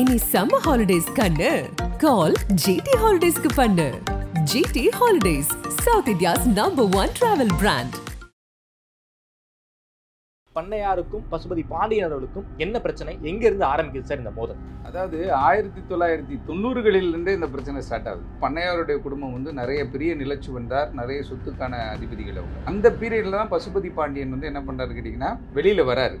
இனி சம்ம ஹாலிடேஸ் கண்ணு கால் ஜிடி ஹாலிடேஸ்க்கு பண்ணு GT holidays South India's number one travel brand பண்ணையாருக்கும் பசுபதி பாண்டியனர்களுக்கும் என்ன பிரச்சனை இருந்து ஆரம்பிக்குது சார் இந்த மோதல் அதாவது ஆயிரத்தி தொள்ளாயிரத்தி தொண்ணூறுகளிலிருந்தே இந்த பிரச்சனை ஸ்டார்ட் ஆகுது பண்ணையாருடைய குடும்பம் வந்து நிறைய பெரிய நிலச்சி வந்தார் நிறைய சொத்துக்கான அதிபதிகள் அந்த பீரியட்ல தான் பசுபதி பாண்டியன் வந்து என்ன பண்ணுறாரு கேட்டிங்கன்னா வெளியில் வராரு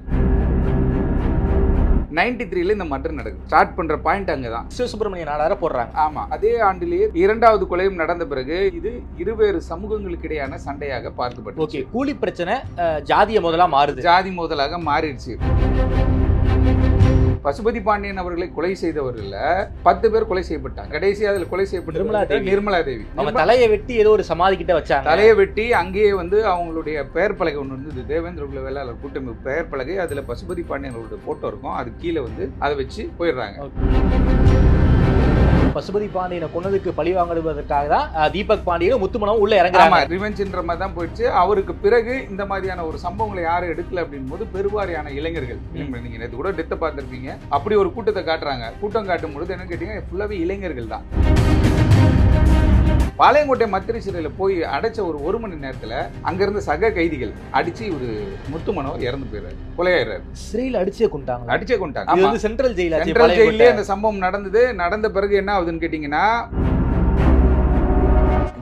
நைன்டி த்ரீல இந்த மர்டர் நடக்குது ஸ்டார்ட் பண்ற பாயிண்ட் அங்கே தான் சுப்பிரமணிய நாடார போடுறாங்க ஆமா அதே ஆண்டிலேயே இரண்டாவது கொலையும் நடந்த பிறகு இது இருவேறு சமூகங்களுக்கு இடையான சண்டையாக பார்க்கப்பட்டு ஓகே கூலி பிரச்சனை ஜாதிய முதலா மாறுது ஜாதி முதலாக மாறிடுச்சு பசுபதி பாண்டியன் அவர்களை கொலை செய்தவர்கள் பத்து பேர் கொலை செய்யப்பட்டாங்க கடைசி அதில் கொலை செய்யப்பட்ட நிர்மலா தேவி நிர்மலா தேவி தலையை வெட்டி ஏதோ ஒரு சமாதி கிட்ட வச்சாங்க தலையை வெட்டி அங்கேயே வந்து அவங்களுடைய பெயர் பலகை ஒன்று இருந்தது தேவேந்திர குல வேளாளர் கூட்டமைப்பு பெயர் பலகை அதில் பசுபதி பாண்டியன் பாண்டியனோட ஃபோட்டோ இருக்கும் அது கீழே வந்து அதை வச்சு போயிடுறாங்க பசுபதி பாண்டியனை கொன்னதுக்கு பழி வாங்குவதற்காக தான் தீபக் பாண்டியனும் முத்துமனவும் உள்ள இறங்குறாங்க ரிவெஞ்சுன்ற மாதிரி தான் போயிடுச்சு அவருக்கு பிறகு இந்த மாதிரியான ஒரு சம்பவங்களை யாரும் எடுக்கல அப்படின் போது பெருவாரியான இளைஞர்கள் நீங்க நேற்று கூட டெத்தை பார்த்துருப்பீங்க அப்படி ஒரு கூட்டத்தை காட்டுறாங்க கூட்டம் காட்டும் பொழுது என்னன்னு கேட்டீங்கன்னா ஃபுல்லாவே இளைஞர்கள் தான் பாளையங்கோட்டை மத்திரை சிறையில் போய் அடைச்ச ஒரு ஒரு மணி நேரத்தில் அங்கேருந்து சக கைதிகள் அடித்து இவர் முத்துமனோ இறந்து போயிடுறாரு கொலையாயிடுறாரு சிறையில் அடிச்சே கொண்டாங்க அடிச்சே கொண்டாங்க வந்து சென்ட்ரல் ஜெயில சென்ட்ரல் ஜெயிலே அந்த சம்பவம் நடந்தது நடந்த பிறகு என்ன ஆகுதுன்னு கேட்டிங்கன்னா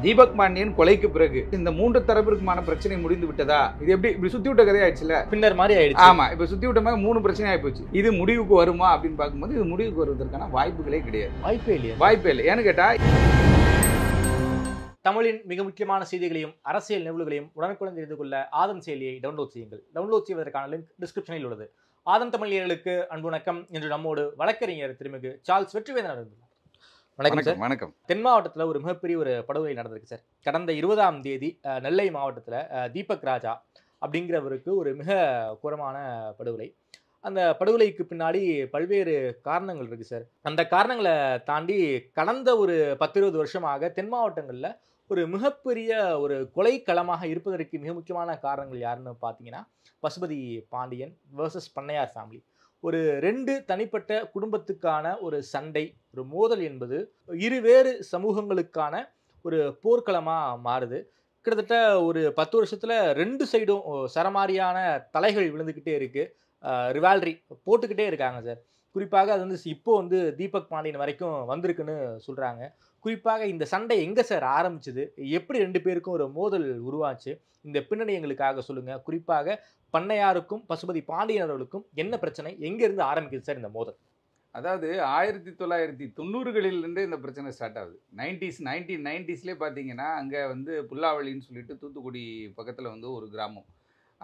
தீபக் மாண்டியன் கொலைக்கு பிறகு இந்த மூன்று தரப்பிற்குமான பிரச்சனை முடிந்து விட்டதா இது எப்படி இப்படி சுத்தி விட்ட கதை ஆயிடுச்சுல பின்னர் மாதிரி ஆயிடுச்சு ஆமா இப்ப சுத்தி விட்ட மாதிரி மூணு பிரச்சனை ஆயி போச்சு இது முடிவுக்கு வருமா அப்படின்னு பாக்கும்போது இது முடிவுக்கு வருவதற்கான வாய்ப்புகளே கிடையாது வாய்ப்பே இல்லையா வாய்ப்பே இல்லை ஏன்னு கேட்டா தமிழின் மிக முக்கியமான செய்திகளையும் அரசியல் நிகழ்வுகளையும் உடனுக்குடன் தெரிந்து கொள்ள ஆதம் செயலியை டவுன்லோட் செய்யுங்கள் டவுன்லோட் செய்வதற்கான லிங்க் டிஸ்கிரிப்ஷனில் உள்ளது ஆதம் தமிழியர்களுக்கு அன்பு வணக்கம் என்று நம்மோடு வழக்கறிஞர் திருமிகு சார்ல்ஸ் வெற்றிவேந்தன் நடந்துள்ளார் வணக்கம் சார் வணக்கம் தென் மாவட்டத்தில் ஒரு மிகப்பெரிய ஒரு படுகொலை நடந்திருக்கு சார் கடந்த இருபதாம் தேதி நெல்லை மாவட்டத்தில் தீபக் ராஜா அப்படிங்கிறவருக்கு ஒரு மிக குரமான படுகொலை அந்த படுகொலைக்கு பின்னாடி பல்வேறு காரணங்கள் இருக்குது சார் அந்த காரணங்களை தாண்டி கடந்த ஒரு பத்து இருபது வருஷமாக தென் மாவட்டங்களில் ஒரு மிகப்பெரிய ஒரு கொலை களமாக இருப்பதற்கு மிக முக்கியமான காரணங்கள் யாருன்னு பார்த்தீங்கன்னா பசுபதி பாண்டியன் வேர்சஸ் பண்ணையார் ஃபேமிலி ஒரு ரெண்டு தனிப்பட்ட குடும்பத்துக்கான ஒரு சண்டை ஒரு மோதல் என்பது இருவேறு சமூகங்களுக்கான ஒரு போர்க்களமாக மாறுது கிட்டத்தட்ட ஒரு பத்து வருஷத்தில் ரெண்டு சைடும் சரமாரியான தலைகள் விழுந்துக்கிட்டே இருக்குது ரிவால்ரி போட்டுக்கிட்டே இருக்காங்க சார் குறிப்பாக அது வந்து இப்போது வந்து தீபக் பாண்டியன் வரைக்கும் வந்திருக்குன்னு சொல்கிறாங்க குறிப்பாக இந்த சண்டை எங்கே சார் ஆரம்பிச்சது எப்படி ரெண்டு பேருக்கும் ஒரு மோதல் உருவாச்சு இந்த பின்னணி எங்களுக்காக சொல்லுங்கள் குறிப்பாக பண்ணையாருக்கும் பசுபதி பாண்டியனர்களுக்கும் என்ன பிரச்சனை எங்கேருந்து ஆரம்பிக்குது சார் இந்த மோதல் அதாவது ஆயிரத்தி தொள்ளாயிரத்தி தொண்ணூறுகளிலிருந்தே இந்த பிரச்சனை ஸ்டார்ட் ஆகுது நைன்டிஸ் நைன்டீன் நைன்டிஸ்லேயே பார்த்தீங்கன்னா அங்கே வந்து புல்லாவளின்னு சொல்லிட்டு தூத்துக்குடி பக்கத்தில் வந்து ஒரு கிராமம்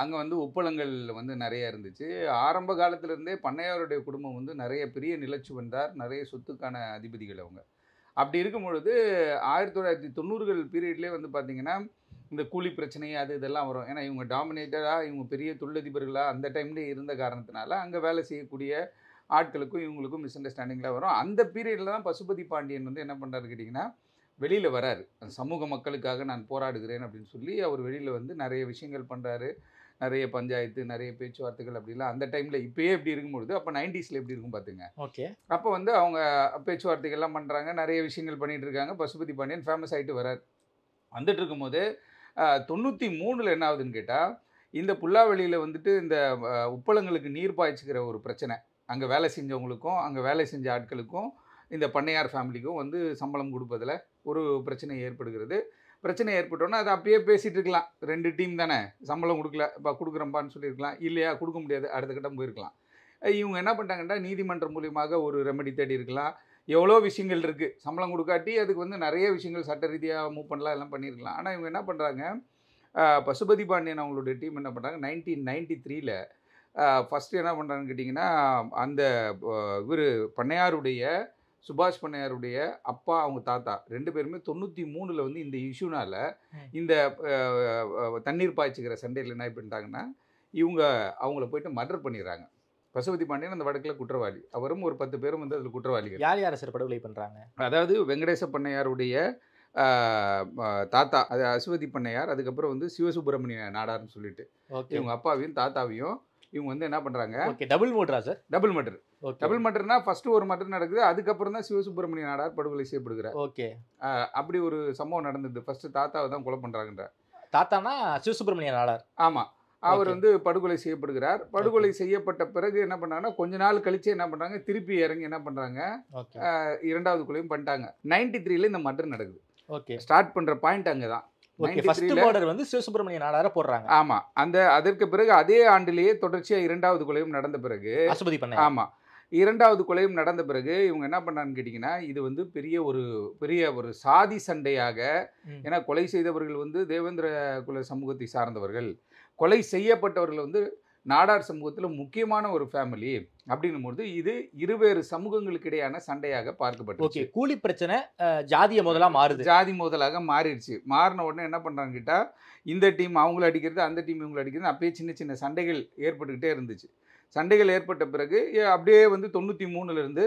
அங்கே வந்து உப்பளங்கள் வந்து நிறைய இருந்துச்சு ஆரம்ப காலத்திலேருந்தே பண்ணையாருடைய குடும்பம் வந்து நிறைய பெரிய நிலச்சி வந்தார் நிறைய சொத்துக்கான அதிபதிகள் அவங்க அப்படி இருக்கும் பொழுது ஆயிரத்தி தொள்ளாயிரத்தி தொண்ணூறுகள் பீரியட்லேயே வந்து பார்த்திங்கன்னா இந்த கூலி பிரச்சனை அது இதெல்லாம் வரும் ஏன்னா இவங்க டாமினேட்டடாக இவங்க பெரிய தொழிலதிபர்களாக அந்த டைம்லேயே இருந்த காரணத்தினால அங்கே வேலை செய்யக்கூடிய ஆட்களுக்கும் இவங்களுக்கும் மிஸ் அண்டர்ஸ்டாண்டிங்கில் வரும் அந்த பீரியடில் தான் பசுபதி பாண்டியன் வந்து என்ன பண்ணுறாரு கேட்டிங்கன்னா வெளியில் வராரு சமூக மக்களுக்காக நான் போராடுகிறேன் அப்படின்னு சொல்லி அவர் வெளியில் வந்து நிறைய விஷயங்கள் பண்ணுறாரு நிறைய பஞ்சாயத்து நிறைய பேச்சுவார்த்தைகள் அப்படிலாம் அந்த டைமில் இப்போயே எப்படி இருக்கும்பொழுது அப்போ நைன்டிஸில் எப்படி இருக்கும் பார்த்துங்க ஓகே அப்போ வந்து அவங்க பேச்சுவார்த்தைகள்லாம் பண்ணுறாங்க நிறைய விஷயங்கள் பண்ணிகிட்டு இருக்காங்க பசுபதி பாண்டியன் ஃபேமஸ் ஆகிட்டு வரார் வந்துட்டு இருக்கும்போது தொண்ணூற்றி மூணில் என்ன ஆகுதுன்னு கேட்டால் இந்த புல்லாவெளியில் வந்துட்டு இந்த உப்பளங்களுக்கு நீர் பாய்ச்சிக்கிற ஒரு பிரச்சனை அங்கே வேலை செஞ்சவங்களுக்கும் அங்கே வேலை செஞ்ச ஆட்களுக்கும் இந்த பண்ணையார் ஃபேமிலிக்கும் வந்து சம்பளம் கொடுப்பதில் ஒரு பிரச்சனை ஏற்படுகிறது பிரச்சனை ஏற்பட்டோன்னா அதை அப்படியே பேசிகிட்டு இருக்கலாம் ரெண்டு டீம் தானே சம்பளம் கொடுக்கல இப்போ கொடுக்குறம்பான்னு சொல்லியிருக்கலாம் இல்லையா கொடுக்க முடியாது அடுத்த கட்டம் போயிருக்கலாம் இவங்க என்ன பண்ணிட்டாங்கன்னா நீதிமன்றம் மூலியமாக ஒரு ரெமெடி தேடி இருக்கலாம் எவ்வளோ விஷயங்கள் இருக்குது சம்பளம் கொடுக்காட்டி அதுக்கு வந்து நிறைய விஷயங்கள் சட்ட ரீதியாக மூவ் பண்ணலாம் எல்லாம் பண்ணியிருக்கலாம் ஆனால் இவங்க என்ன பண்ணுறாங்க பசுபதி பாண்டியன் அவங்களுடைய டீம் என்ன பண்ணுறாங்க நைன்டீன் நைன்டி த்ரீல ஃபஸ்ட்டு என்ன பண்ணுறாங்கன்னு கேட்டிங்கன்னா அந்த இவர் பண்ணையாருடைய சுபாஷ் பண்ணையாருடைய அப்பா அவங்க தாத்தா ரெண்டு பேருமே தொண்ணூற்றி மூணில் வந்து இந்த இஷ்யூனால் இந்த தண்ணீர் பாய்ச்சிக்கிற சண்டையில் என்ன பண்ணிட்டாங்கன்னா இவங்க அவங்கள போயிட்டு மர்டர் பண்ணிடுறாங்க பசுபதி பாண்டியன் அந்த வடக்கில் குற்றவாளி அவரும் ஒரு பத்து பேரும் வந்து அதில் குற்றவாளிகள் யார் யார் சார் படுகொலை பண்ணுறாங்க அதாவது வெங்கடேச பண்ணையாருடைய தாத்தா அது அசுவதி பண்ணையார் அதுக்கப்புறம் வந்து சிவசுப்பிரமணிய நாடார்னு சொல்லிட்டு இவங்க அப்பாவையும் தாத்தாவையும் இவங்க வந்து என்ன பண்ணுறாங்க ஓகே டபுள் மோட்டரா சார் டபுள் மட்டர் டபுள் மட்டர்னா ஃபர்ஸ்ட் ஒரு மட்டர் நடக்குது அதுக்கப்புறம் தான் சிவசுப்பிரமணிய நாடார் படுகொலை செய்யப்படுகிறார் ஓகே அப்படி ஒரு சம்பவம் நடந்தது ஃபர்ஸ்ட் தாத்தாவை தான் கொலை பண்ணுறாங்கன்ற தாத்தானா சிவசுப்பிரமணிய நாடார் ஆமாம் அவர் வந்து படுகொலை செய்யப்படுகிறார் படுகொலை செய்யப்பட்ட பிறகு என்ன பண்ணாங்கன்னா கொஞ்ச நாள் கழிச்சு என்ன பண்ணுறாங்க திருப்பி இறங்கி என்ன பண்ணுறாங்க இரண்டாவது கொலையும் பண்ணிட்டாங்க நைன்டி த்ரீல இந்த மட்டர் நடக்குது ஓகே ஸ்டார்ட் பண்ணுற பாயிண்ட் அங்கே தான் ஓகே ஃபர்ஸ்ட் பார்டர் வந்து சிவசுப்பிரமணிய நாடார போடுறாங்க ஆமா அந்த அதற்கு பிறகு அதே ஆண்டிலேயே தொடர்ச்சியா இரண்டாவது கொலையும் நடந்த பிறகு அசுபதி பண்ண ஆமா இரண்டாவது கொலையும் நடந்த பிறகு இவங்க என்ன பண்ணான்னு கேட்டிங்கன்னா இது வந்து பெரிய ஒரு பெரிய ஒரு சாதி சண்டையாக ஏன்னா கொலை செய்தவர்கள் வந்து தேவேந்திர குல சமூகத்தை சார்ந்தவர்கள் கொலை செய்யப்பட்டவர்கள் வந்து நாடார் சமூகத்தில் முக்கியமான ஒரு ஃபேமிலி அப்படின்னும் இது இருவேறு சமூகங்களுக்கு இடையான சண்டையாக பார்க்கப்பட்டு ஓகே கூலி பிரச்சனை ஜாதிய முதலாக மாறுது ஜாதி முதலாக மாறிடுச்சு மாறின உடனே என்ன பண்ணுறாங்க கேட்டால் இந்த டீம் அவங்கள அடிக்கிறது அந்த டீம் இவங்களை அடிக்கிறது அப்படியே சின்ன சின்ன சண்டைகள் ஏற்பட்டுக்கிட்டே இருந்துச்சு சண்டைகள் ஏற்பட்ட பிறகு அப்படியே வந்து தொண்ணூற்றி மூணுலேருந்து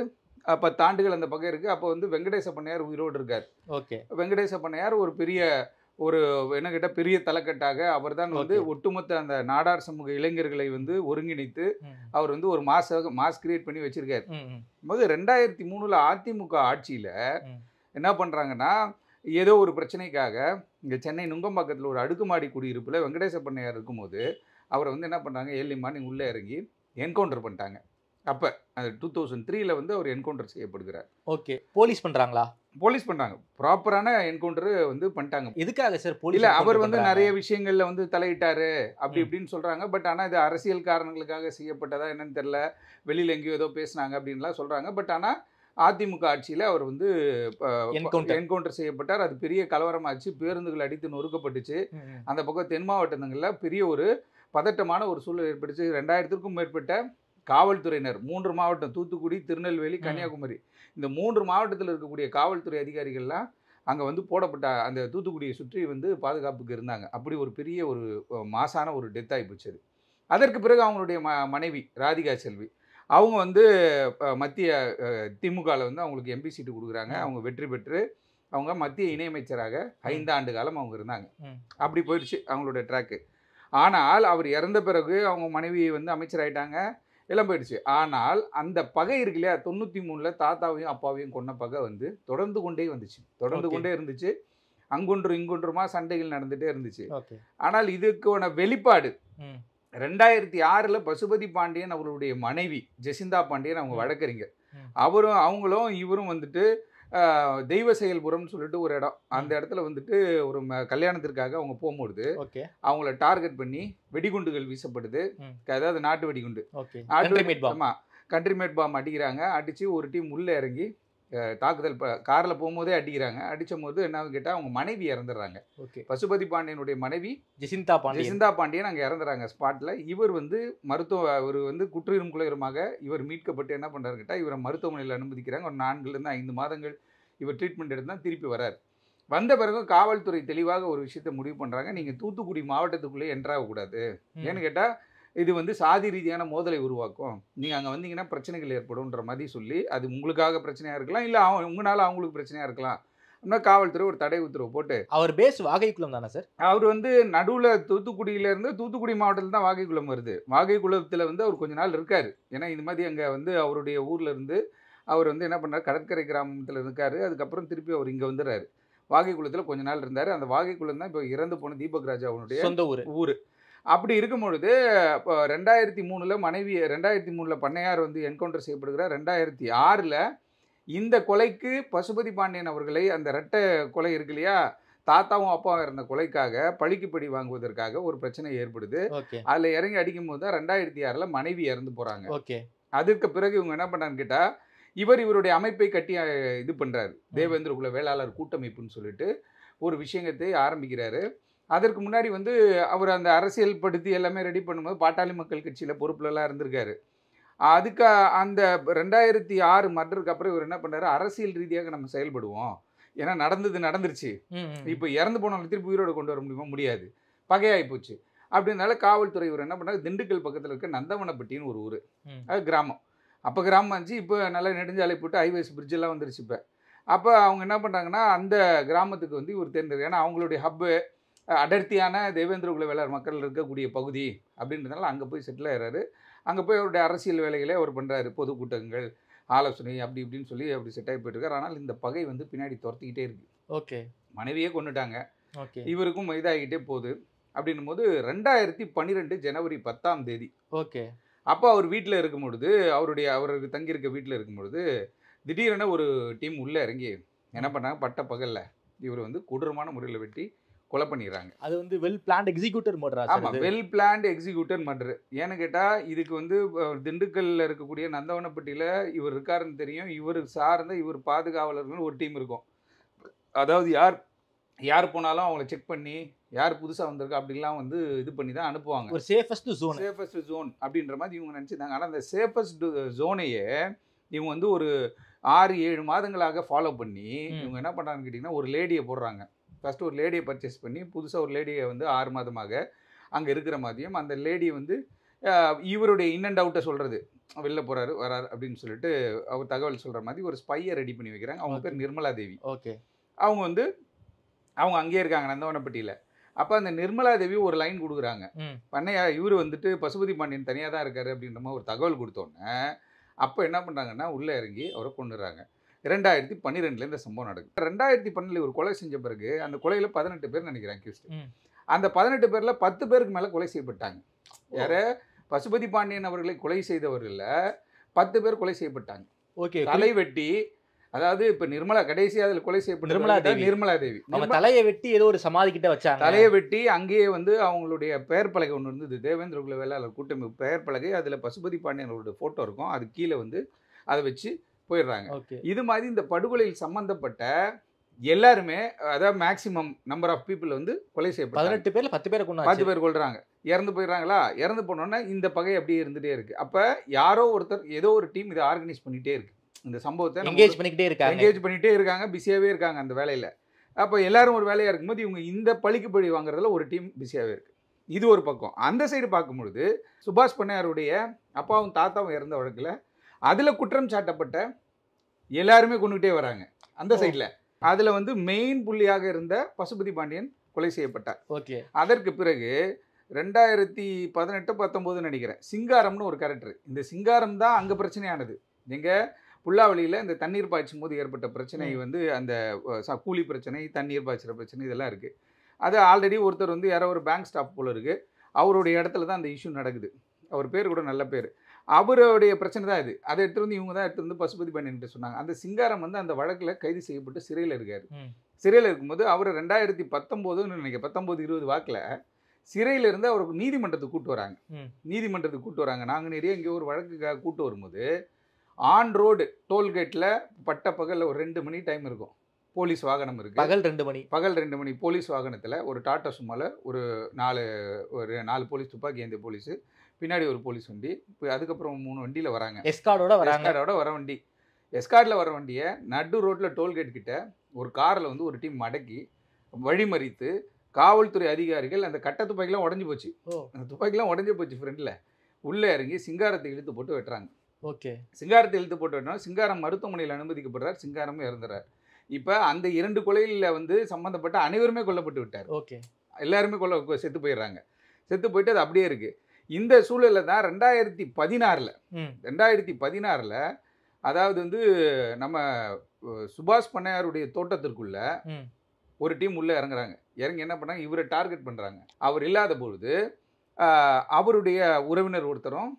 அப்போ தாண்டுகள் அந்த பக்கம் இருக்குது அப்போ வந்து வெங்கடேச பண்ணையார் உயிரோடு இருக்கார் ஓகே வெங்கடேச பண்ணையார் ஒரு பெரிய ஒரு என்ன கேட்டால் பெரிய தலைக்கட்டாக அவர் தான் வந்து ஒட்டுமொத்த அந்த நாடார் சமூக இளைஞர்களை வந்து ஒருங்கிணைத்து அவர் வந்து ஒரு மாசாக மாஸ் கிரியேட் பண்ணி வச்சிருக்காரு போது ரெண்டாயிரத்தி மூணில் அதிமுக ஆட்சியில் என்ன பண்ணுறாங்கன்னா ஏதோ ஒரு பிரச்சனைக்காக இங்கே சென்னை நுங்கம்பாக்கத்தில் ஒரு அடுக்குமாடி குடியிருப்பில் வெங்கடேச பண்ணையார் இருக்கும்போது அவரை வந்து என்ன பண்ணுறாங்க ஏர்லி மார்னிங் உள்ளே இறங்கி என்கவுண்டர் பண்ணிட்டாங்க அப்போ அது டூ தௌசண்ட் த்ரீல வந்து அவர் என்கவுண்டர் செய்யப்படுகிறார் ஓகே போலீஸ் பண்ணுறாங்களா போலீஸ் பண்ணாங்க ப்ராப்பரான என்கவுண்டர் வந்து பண்ணிட்டாங்க எதுக்காக சார் போலீஸ் அவர் வந்து நிறைய விஷயங்களில் வந்து தலையிட்டாரு அப்படி இப்படின்னு சொல்கிறாங்க பட் ஆனால் இது அரசியல் காரணங்களுக்காக செய்யப்பட்டதா என்னன்னு தெரில வெளியில் எங்கேயோ ஏதோ பேசினாங்க அப்படின்லாம் சொல்கிறாங்க பட் ஆனால் அதிமுக ஆட்சியில் அவர் வந்து என்கவுண்டர் செய்யப்பட்டார் அது பெரிய கலவரமாச்சு பேருந்துகள் அடித்து நொறுக்கப்பட்டுச்சு அந்த பக்கம் தென் மாவட்டங்களில் பெரிய ஒரு பதட்டமான ஒரு சூழல் ஏற்பட்டுச்சு ரெண்டாயிரத்திற்கும் மேற்பட்ட காவல்துறையினர் மூன்று மாவட்டம் தூத்துக்குடி திருநெல்வேலி கன்னியாகுமரி இந்த மூன்று மாவட்டத்தில் இருக்கக்கூடிய காவல்துறை அதிகாரிகள்லாம் அங்கே வந்து போடப்பட்ட அந்த தூத்துக்குடியை சுற்றி வந்து பாதுகாப்புக்கு இருந்தாங்க அப்படி ஒரு பெரிய ஒரு மாசான ஒரு டெத் ஆகி போச்சு அதற்கு பிறகு அவங்களுடைய ம மனைவி ராதிகா செல்வி அவங்க வந்து மத்திய திமுகவில் வந்து அவங்களுக்கு எம்பி சீட்டு கொடுக்குறாங்க அவங்க வெற்றி பெற்று அவங்க மத்திய இணையமைச்சராக ஐந்தாண்டு காலம் அவங்க இருந்தாங்க அப்படி போயிடுச்சு அவங்களோட ட்ராக்கு ஆனால் அவர் இறந்த பிறகு அவங்க மனைவி வந்து அமைச்சராயிட்டாங்க எல்லாம் போயிடுச்சு ஆனால் அந்த பகை இருக்கு இல்லையா தொண்ணூற்றி மூணில் தாத்தாவையும் அப்பாவையும் கொன்ன பகை வந்து தொடர்ந்து கொண்டே வந்துச்சு தொடர்ந்து கொண்டே இருந்துச்சு அங்குன்றும் இங்கொன்றுமா சண்டைகள் நடந்துகிட்டே இருந்துச்சு ஆனால் இதுக்கான வெளிப்பாடு ரெண்டாயிரத்தி ஆறில் பசுபதி பாண்டியன் அவருடைய மனைவி ஜெசிந்தா பாண்டியன் அவங்க வழக்கறிஞர் அவரும் அவங்களும் இவரும் வந்துட்டு தெய்வ செயல்புரம்னு சொல்லிட்டு ஒரு இடம் அந்த இடத்துல வந்துட்டு ஒரு கல்யாணத்திற்காக அவங்க போகும்பொழுது அவங்கள டார்கெட் பண்ணி வெடிகுண்டுகள் வீசப்படுது அதாவது நாட்டு வெடிகுண்டு கண்ட்ரிமேட் பாம் அடிக்கிறாங்க அடிச்சு ஒரு டீம் உள்ள இறங்கி தாக்குதல் காரில் போகும்போதே அடிக்கிறாங்க அடிச்சும் போது என்ன கேட்டால் அவங்க மனைவி இறந்துடுறாங்க ஓகே பசுபதி பாண்டியனுடைய மனைவி ஜிசிந்தா பாண்டிய ஜெசிந்தா பாண்டியன் அங்கே இறந்துறாங்க ஸ்பாட்டில் இவர் வந்து மருத்துவ இவர் வந்து குற்றிரும் குளிரமாக இவர் மீட்கப்பட்டு என்ன பண்ணுறாரு கேட்டால் இவரை மருத்துவமனையில் அனுமதிக்கிறாங்க ஒரு நான்குலேருந்து ஐந்து மாதங்கள் இவர் ட்ரீட்மெண்ட் எடுத்து திருப்பி வரார் வந்த பிறகு காவல்துறை தெளிவாக ஒரு விஷயத்தை முடிவு பண்ணுறாங்க நீங்கள் தூத்துக்குடி மாவட்டத்துக்குள்ளே என்ட்ராகக்கூடாது ஏன்னு கேட்டால் இது வந்து சாதி ரீதியான மோதலை உருவாக்கும் நீங்கள் அங்கே வந்தீங்கன்னா பிரச்சனைகள் ஏற்படும்ன்ற மாதிரி சொல்லி அது உங்களுக்காக பிரச்சனையாக இருக்கலாம் இல்லை அவங்க உங்களால் அவங்களுக்கு பிரச்சனையாக இருக்கலாம் அப்படின்னா காவல்துறை ஒரு தடை உத்தரவு போட்டு அவர் பேஸ் வாகைக்குளம் தானே சார் அவர் வந்து நடுவில் தூத்துக்குடியிலேருந்து தூத்துக்குடி மாவட்டத்தில் தான் வாகைக்குளம் வருது வாகைக்குளத்தில் வந்து அவர் கொஞ்ச நாள் இருக்கார் ஏன்னா இது மாதிரி அங்கே வந்து அவருடைய ஊர்லேருந்து அவர் வந்து என்ன பண்ணார் கடற்கரை கிராமத்தில் இருக்கார் அதுக்கப்புறம் திருப்பி அவர் இங்கே வந்துடுறாரு வாகைக்குளத்தில் கொஞ்ச நாள் இருந்தார் அந்த வாகைக்குளம் தான் இப்போ இறந்து போன தீபக் அவனுடைய சொந்த ஊர் ஊர் அப்படி இருக்கும் பொழுது இப்போ ரெண்டாயிரத்தி மூணில் மனைவி ரெண்டாயிரத்தி மூணில் பண்ணையார் வந்து என்கவுண்டர் செய்யப்படுகிறார் ரெண்டாயிரத்தி ஆறில் இந்த கொலைக்கு பசுபதி பாண்டியன் அவர்களை அந்த ரெட்டை கொலை இருக்கு இல்லையா தாத்தாவும் அப்பாவும் இருந்த கொலைக்காக பழிக்கு படி வாங்குவதற்காக ஒரு பிரச்சனை ஏற்படுது அதில் இறங்கி அடிக்கும் போது தான் ரெண்டாயிரத்தி ஆறில் மனைவி இறந்து போகிறாங்க ஓகே அதுக்கு பிறகு இவங்க என்ன பண்ணான்னு கேட்டால் இவர் இவருடைய அமைப்பை கட்டி இது பண்ணுறாரு தேவேந்திரகுல வேளாளர் கூட்டமைப்புன்னு சொல்லிட்டு ஒரு விஷயத்தை ஆரம்பிக்கிறாரு அதற்கு முன்னாடி வந்து அவர் அந்த அரசியல் படுத்தி எல்லாமே ரெடி பண்ணும்போது பாட்டாளி மக்கள் கட்சியில் பொறுப்புலலாம் இருந்திருக்காரு அதுக்கு அந்த ரெண்டாயிரத்தி ஆறு மர்டருக்கு அப்புறம் இவர் என்ன பண்ணாரு அரசியல் ரீதியாக நம்ம செயல்படுவோம் ஏன்னா நடந்தது நடந்துருச்சு இப்போ இறந்து போனவங்க திருப்பி உயிரோடு கொண்டு வர முடியுமா முடியாது பகையாகி போச்சு அப்படினால காவல்துறை இவர் என்ன பண்ணார் திண்டுக்கல் பக்கத்தில் இருக்க நந்தவனப்பட்டின்னு ஒரு ஊர் அது கிராமம் அப்போ கிராமம் இருந்துச்சு இப்போ நல்லா நெடுஞ்சாலை போட்டு ஹைவேஸ் பிரிட்ஜெல்லாம் வந்துருச்சு இப்போ அப்போ அவங்க என்ன பண்ணுறாங்கன்னா அந்த கிராமத்துக்கு வந்து இவர் தேர்ந்தெடுக்க ஏன்னா அவங்களுடைய ஹப்பு அடர்த்தியான தேவேந்திர குல வேளார் மக்கள் இருக்கக்கூடிய பகுதி அப்படின்றதுனால அங்கே போய் செட்டில் ஆகிறாரு அங்கே போய் அவருடைய அரசியல் வேலைகளை அவர் பண்ணுறாரு பொதுக்கூட்டங்கள் ஆலோசனை அப்படி இப்படின்னு சொல்லி அப்படி செட் ஆகி போயிட்டுருக்கார் ஆனால் இந்த பகை வந்து பின்னாடி துரத்திக்கிட்டே இருக்கு ஓகே மனைவியே கொண்டுட்டாங்க ஓகே இவருக்கும் இதாகிட்டே போகுது அப்படின் போது ரெண்டாயிரத்தி பன்னிரெண்டு ஜனவரி பத்தாம் தேதி ஓகே அப்போ அவர் வீட்டில் இருக்கும் பொழுது அவருடைய அவருக்கு தங்கியிருக்க வீட்டில் இருக்கும் பொழுது திடீரென ஒரு டீம் உள்ளே இறங்கி என்ன பண்ணாங்க பட்ட பகலில் இவர் வந்து கொடூரமான முறையில் வெட்டி கொலை பண்ணிடுறாங்க அது வந்து வெல் பிளான்ட் எக்ஸிக்யூட்டர் மர்டர் ஆமாம் வெல் பிளான்ட் எக்ஸிக்யூட்டர் மர்டர் ஏன்னு கேட்டால் இதுக்கு வந்து திண்டுக்கல்லில் இருக்கக்கூடிய நந்தவனப்பட்டியில் இவர் இருக்காருன்னு தெரியும் இவர் சார்ந்த இவர் பாதுகாவலர்கள் ஒரு டீம் இருக்கும் அதாவது யார் யார் போனாலும் அவங்கள செக் பண்ணி யார் புதுசாக வந்திருக்கா அப்படின்லாம் வந்து இது பண்ணி தான் அனுப்புவாங்க ஒரு சேஃபஸ்ட் ஜோன் சேஃபஸ்ட் ஜோன் அப்படின்ற மாதிரி இவங்க நினச்சிருந்தாங்க ஆனால் அந்த சேஃபஸ்ட் ஜோனையே இவங்க வந்து ஒரு ஆறு ஏழு மாதங்களாக ஃபாலோ பண்ணி இவங்க என்ன பண்ணுறாங்கன்னு கேட்டிங்கன்னா ஒரு லேடியை போடுறாங்க ஃபஸ்ட்டு ஒரு லேடியை பர்ச்சேஸ் பண்ணி புதுசாக ஒரு லேடியை வந்து ஆறு மாதமாக அங்கே இருக்கிற மாதிரியும் அந்த லேடி வந்து இவருடைய இன் அண்ட் அவுட்டை சொல்கிறது வெளில போகிறாரு வரார் அப்படின்னு சொல்லிட்டு அவர் தகவல் சொல்கிற மாதிரி ஒரு ஸ்பையை ரெடி பண்ணி வைக்கிறாங்க அவங்க பேர் நிர்மலா தேவி ஓகே அவங்க வந்து அவங்க அங்கேயே இருக்காங்க நந்தவனப்பட்டியில் அப்போ அந்த நிர்மலா தேவி ஒரு லைன் கொடுக்குறாங்க பண்ணையா இவர் வந்துட்டு பசுபதி பாண்டியன் தனியாக தான் இருக்காரு அப்படின்ற மாதிரி ஒரு தகவல் கொடுத்தோன்னே அப்போ என்ன பண்ணுறாங்கன்னா உள்ளே இறங்கி அவரை கொண்டுடுறாங்க ரெண்டாயிரத்தி பன்னிரெண்டுல இந்த சம்பவம் நடக்குது ரெண்டாயிரத்தி பன்னெண்டுல ஒரு கொலை செஞ்ச பிறகு அந்த கொலையில பதினெட்டு பேர் நினைக்கிறேன் அந்த பதினெட்டு பேர்ல பத்து பேருக்கு மேல கொலை செய்யப்பட்டாங்க யார பசுபதி பாண்டியன் அவர்களை கொலை செய்தவர்களில் பத்து பேர் கொலை செய்யப்பட்டாங்க ஓகே தலை வெட்டி அதாவது இப்ப நிர்மலா கடைசி அதில் கொலை செய்யப்பட்ட நிர்மலா தேவி நிர்மலா தேவி தலையை வெட்டி ஏதோ ஒரு சமாதி கிட்ட வச்சாங்க தலையை வெட்டி அங்கேயே வந்து அவங்களுடைய பெயர் பலகை ஒன்று இருந்தது தேவேந்திர குல வேளாளர் கூட்டமைப்பு பெயர் பலகை அதுல பசுபதி பாண்டியனோட போட்டோ இருக்கும் அது கீழே வந்து அதை வச்சு போயிடுறாங்க இது மாதிரி இந்த படுகொலையில் சம்மந்தப்பட்ட எல்லாருமே அதாவது மேக்சிமம் நம்பர் ஆஃப் பீப்புள் வந்து கொலை செய்ய பேர் பத்து பேர் கொண்டு பத்து பேர் கொள்றாங்க இறந்து போயிடுறாங்களா இறந்து போனோன்னா இந்த பகை அப்படியே இருந்துகிட்டே இருக்குது அப்போ யாரோ ஒருத்தர் ஏதோ ஒரு டீம் இதை ஆர்கனைஸ் பண்ணிகிட்டே இருக்குது இந்த சம்பவத்தை என்கேஜ் பண்ணிக்கிட்டே இருக்காங்க என்கேஜ் பண்ணிகிட்டே இருக்காங்க பிஸியாகவே இருக்காங்க அந்த வேலையில் அப்போ எல்லாரும் ஒரு வேலையாக இருக்கும்போது இவங்க இந்த பழிக்கு பழி வாங்குறதுல ஒரு டீம் பிஸியாகவே இருக்குது இது ஒரு பக்கம் அந்த சைடு பார்க்கும்பொழுது சுபாஷ் பண்ணையாருடைய அப்பாவும் தாத்தாவும் இறந்த வழக்கில் அதில் குற்றம் சாட்டப்பட்ட எல்லாருமே கொண்டுகிட்டே வராங்க அந்த சைடில் அதில் வந்து மெயின் புள்ளியாக இருந்த பசுபதி பாண்டியன் கொலை செய்யப்பட்டார் ஓகே அதற்கு பிறகு ரெண்டாயிரத்தி பதினெட்டு பத்தொம்போது நினைக்கிறேன் சிங்காரம்னு ஒரு கேரக்டர் இந்த சிங்காரம் தான் அங்கே பிரச்சனையானது எங்கள் புல்லாவளியில் இந்த தண்ணீர் பாய்ச்சும் போது ஏற்பட்ட பிரச்சனை வந்து அந்த கூலி பிரச்சனை தண்ணீர் பாய்ச்சிற பிரச்சனை இதெல்லாம் இருக்குது அது ஆல்ரெடி ஒருத்தர் வந்து யாரோ ஒரு பேங்க் ஸ்டாஃப் போல் இருக்குது அவருடைய இடத்துல தான் அந்த இஷ்யூ நடக்குது அவர் பேர் கூட நல்ல பேர் அவருடைய பிரச்சனை தான் இது அதை எடுத்து வந்து இவங்க தான் எடுத்து வந்து பசுபதி பண்ணிட்டு சொன்னாங்க அந்த சிங்காரம் வந்து அந்த வழக்கில் கைது செய்யப்பட்டு சிறையில் இருக்காரு சிறையில் இருக்கும்போது அவர் ரெண்டாயிரத்தி பத்தொம்போதுன்னு நினைக்கிற பத்தொம்போது இருபது வாக்கில் சிறையில் இருந்து அவருக்கு நீதிமன்றத்துக்கு கூப்பிட்டு வராங்க நீதிமன்றத்துக்கு கூப்பிட்டு வராங்க நாங்கள் நிறைய இங்கே ஒரு வழக்குக்காக கூப்பிட்டு வரும்போது ஆன் ரோடு டோல்கேட்டில் பட்ட பகலில் ஒரு ரெண்டு மணி டைம் இருக்கும் போலீஸ் வாகனம் இருக்குது பகல் ரெண்டு மணி பகல் ரெண்டு மணி போலீஸ் வாகனத்தில் ஒரு டாட்டா சுமாவில் ஒரு நாலு ஒரு நாலு போலீஸ் துப்பாக்கி ஏந்திய போலீஸு பின்னாடி ஒரு போலீஸ் வண்டி இப்போ அதுக்கப்புறம் மூணு வண்டியில் வராங்க எஸ்கார்டோட வராங்க எஸ்கார்டோட வர வண்டி எஸ்கார்டில் வர வண்டியை நடு ரோட்டில் டோல்கேட் கிட்ட ஒரு காரில் வந்து ஒரு டீம் மடக்கி வழிமறித்து காவல்துறை அதிகாரிகள் அந்த கட்ட துப்பாக்கிலாம் உடஞ்சி போச்சு அந்த துப்பாக்கிலாம் உடஞ்சி போச்சு ஃப்ரெண்டில் உள்ளே இறங்கி சிங்காரத்தை இழுத்து போட்டு வெட்டுறாங்க ஓகே சிங்காரத்தை இழுத்து போட்டு வெட்டினா சிங்காரம் மருத்துவமனையில் அனுமதிக்கப்படுறார் சிங்காரமும் இறந்துறார் இப்போ அந்த இரண்டு கொலையில் வந்து சம்மந்தப்பட்ட அனைவருமே கொல்லப்பட்டு விட்டார் ஓகே எல்லாருமே கொல்ல செத்து போயிடுறாங்க செத்து போயிட்டு அது அப்படியே இருக்குது இந்த சூழலில் தான் ரெண்டாயிரத்தி பதினாறில் ரெண்டாயிரத்தி பதினாறில் அதாவது வந்து நம்ம சுபாஷ் பண்ணையாருடைய தோட்டத்திற்குள்ள ஒரு டீம் உள்ளே இறங்குறாங்க இறங்கி என்ன பண்ணாங்க இவரை டார்கெட் பண்ணுறாங்க அவர் இல்லாத பொழுது அவருடைய உறவினர் ஒருத்தரும்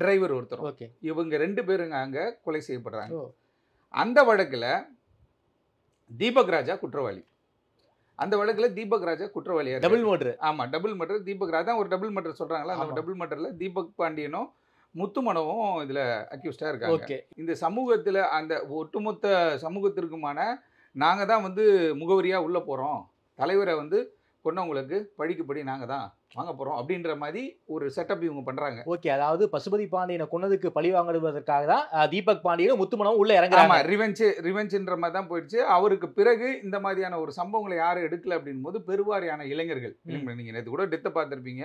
டிரைவர் ஒருத்தரும் இவங்க ரெண்டு பேருங்க அங்கே கொலை செய்யப்படுறாங்க அந்த வழக்கில் தீபக் ராஜா குற்றவாளி அந்த வழக்கில் தீபக் ராஜா குற்றவாளியாக டபுள் மர்டர் ஆமாம் டபுள் மர்டர் தீபக் ராஜா ஒரு டபுள் மர்டர் சொல்கிறாங்களா அந்த டபுள் மர்டரில் தீபக் பாண்டியனும் முத்துமனவும் இதில் அக்யூஸ்டாக இருக்காங்க இந்த சமூகத்தில் அந்த ஒட்டுமொத்த சமூகத்திற்குமான நாங்கள் தான் வந்து முகவரியாக உள்ளே போகிறோம் தலைவரை வந்து கொண்டவங்களுக்கு படிக்கப்படி நாங்கள் தான் வாங்க போகிறோம் அப்படின்ற மாதிரி ஒரு செட்டப் இவங்க பண்ணுறாங்க ஓகே அதாவது பசுபதி பாண்டியனை கொன்னதுக்கு பழி வாங்கிடுவதற்காக தான் தீபக் பாண்டியனும் முத்துமணம் உள்ளே இறங்குறாங்க ரிவெஞ்சு ரிவெஞ்சுன்ற மாதிரி தான் போயிடுச்சு அவருக்கு பிறகு இந்த மாதிரியான ஒரு சம்பவங்களை யாரும் எடுக்கல அப்படின் போது பெருவாரியான இளைஞர்கள் நீங்கள் நேற்று கூட டெத்தை பார்த்துருப்பீங்க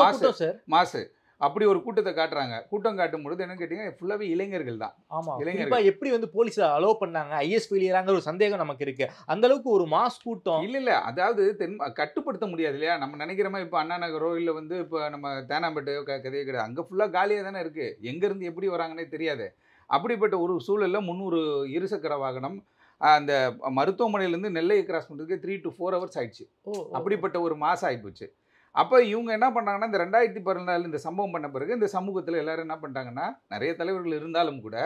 மாசு சார் மாசு அப்படி ஒரு கூட்டத்தை காட்டுறாங்க கூட்டம் காட்டும் பொழுது என்னன்னு கேட்டீங்கன்னா ஃபுல்லாகவே இளைஞர்கள் தான் ஆமாம் இளைஞர்கள் எப்படி வந்து போலீஸ் அலோவ் பண்ணாங்க ஐஎஸ் ஃபெயிலியராங்கிற ஒரு சந்தேகம் நமக்கு இருக்கு அந்த அளவுக்கு ஒரு மாஸ் கூட்டம் இல்லை இல்லை அதாவது தென் கட்டுப்படுத்த முடியாது இல்லையா நம்ம நினைக்கிற மாதிரி இப்போ அண்ணா நகரோ இல்லை வந்து இப்போ நம்ம தேனாம்பேட்டு கதையே கிடையாது அங்கே ஃபுல்லாக காலியாக தானே இருக்குது எங்கேருந்து எப்படி வராங்கன்னே தெரியாது அப்படிப்பட்ட ஒரு சூழலில் முந்நூறு இருசக்கர வாகனம் அந்த மருத்துவமனையிலேருந்து நெல்லையை கிராஸ் பண்ணுறதுக்கு த்ரீ டு ஃபோர் ஹவர்ஸ் ஆயிடுச்சு அப்படிப்பட்ட ஒரு மாசம் ஆகிப்போச்சு அப்போ இவங்க என்ன பண்ணாங்கன்னா இந்த ரெண்டாயிரத்தி பதினாலு இந்த சம்பவம் பண்ண பிறகு இந்த சமூகத்தில் எல்லோரும் என்ன பண்ணிட்டாங்கன்னா நிறைய தலைவர்கள் இருந்தாலும் கூட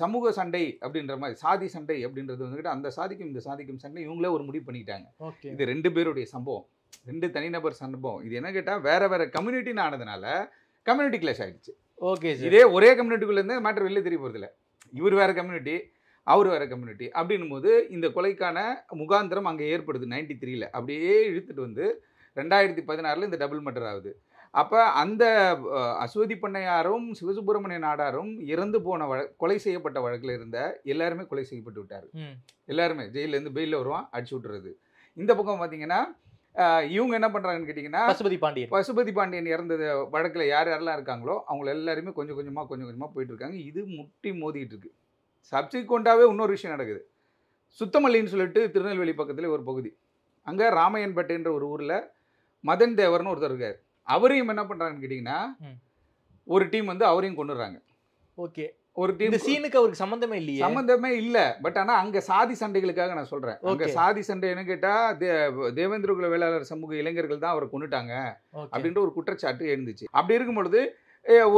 சமூக சண்டை அப்படின்ற மாதிரி சாதி சண்டை அப்படின்றது வந்துக்கிட்டு அந்த சாதிக்கும் இந்த சாதிக்கும் சண்டை இவங்களே ஒரு முடிவு பண்ணிக்கிட்டாங்க இது ரெண்டு பேருடைய சம்பவம் ரெண்டு தனிநபர் சம்பவம் இது என்ன கேட்டால் வேற வேற கம்யூனிட்டின்னு ஆனதுனால கம்யூனிட்டி கிளாஷ் ஆகிடுச்சு ஓகே இதே ஒரே கம்யூனிட்டிக்குள்ளேருந்து மேட்ரு வெளியே தெரிய போகிறதில்ல இவர் வேறு கம்யூனிட்டி அவர் வேறு கம்யூனிட்டி அப்படின்னும் போது இந்த கொலைக்கான முகாந்திரம் அங்கே ஏற்படுது நைன்டி த்ரீல அப்படியே இழுத்துட்டு வந்து ரெண்டாயிரத்தி பதினாறில் இந்த டபுள் மர்டர் ஆகுது அப்போ அந்த அஸ்வதி பண்ணையாரும் சிவசுப்பிரமணிய நாடாரும் இறந்து போன வழ கொலை செய்யப்பட்ட வழக்கில் இருந்த எல்லாருமே கொலை செய்யப்பட்டு விட்டார் எல்லாருமே ஜெயிலேருந்து பெயிலில் வருவான் அடிச்சு விட்டுறது இந்த பக்கம் பார்த்தீங்கன்னா இவங்க என்ன பண்ணுறாங்கன்னு கேட்டிங்கன்னா பசுபதி பாண்டியன் பசுபதி பாண்டியன் இறந்தது வழக்கில் யார் யாரெல்லாம் இருக்காங்களோ அவங்க எல்லாருமே கொஞ்சம் கொஞ்சமாக கொஞ்சம் கொஞ்சமாக போயிட்டுருக்காங்க இது முட்டி மோதிக்கிட்டு இருக்கு கொண்டாவே இன்னொரு விஷயம் நடக்குது சுத்தமல்லின்னு சொல்லிட்டு திருநெல்வேலி பக்கத்தில் ஒரு பகுதி அங்கே ராமையன்பேட்டைன்ற ஒரு ஊரில் மதன் தேவர்னு ஒருத்தர் இருக்கார் அவரையும் என்ன பண்ணுறாங்கன்னு கேட்டிங்கன்னா ஒரு டீம் வந்து அவரையும் கொண்டுறாங்க ஓகே ஒரு டீம் சீனுக்கு அவருக்கு சம்மந்தமே இல்லையே சம்மந்தமே இல்லை பட் ஆனால் அங்கே சாதி சண்டைகளுக்காக நான் சொல்கிறேன் அங்கே சாதி சண்டைன்னு கேட்டால் தே தேவேந்திர குல வேளாளர் சமூக இளைஞர்கள் தான் அவரை கொண்டுட்டாங்க அப்படின்ற ஒரு குற்றச்சாட்டு எழுந்துச்சு அப்படி இருக்கும் பொழுது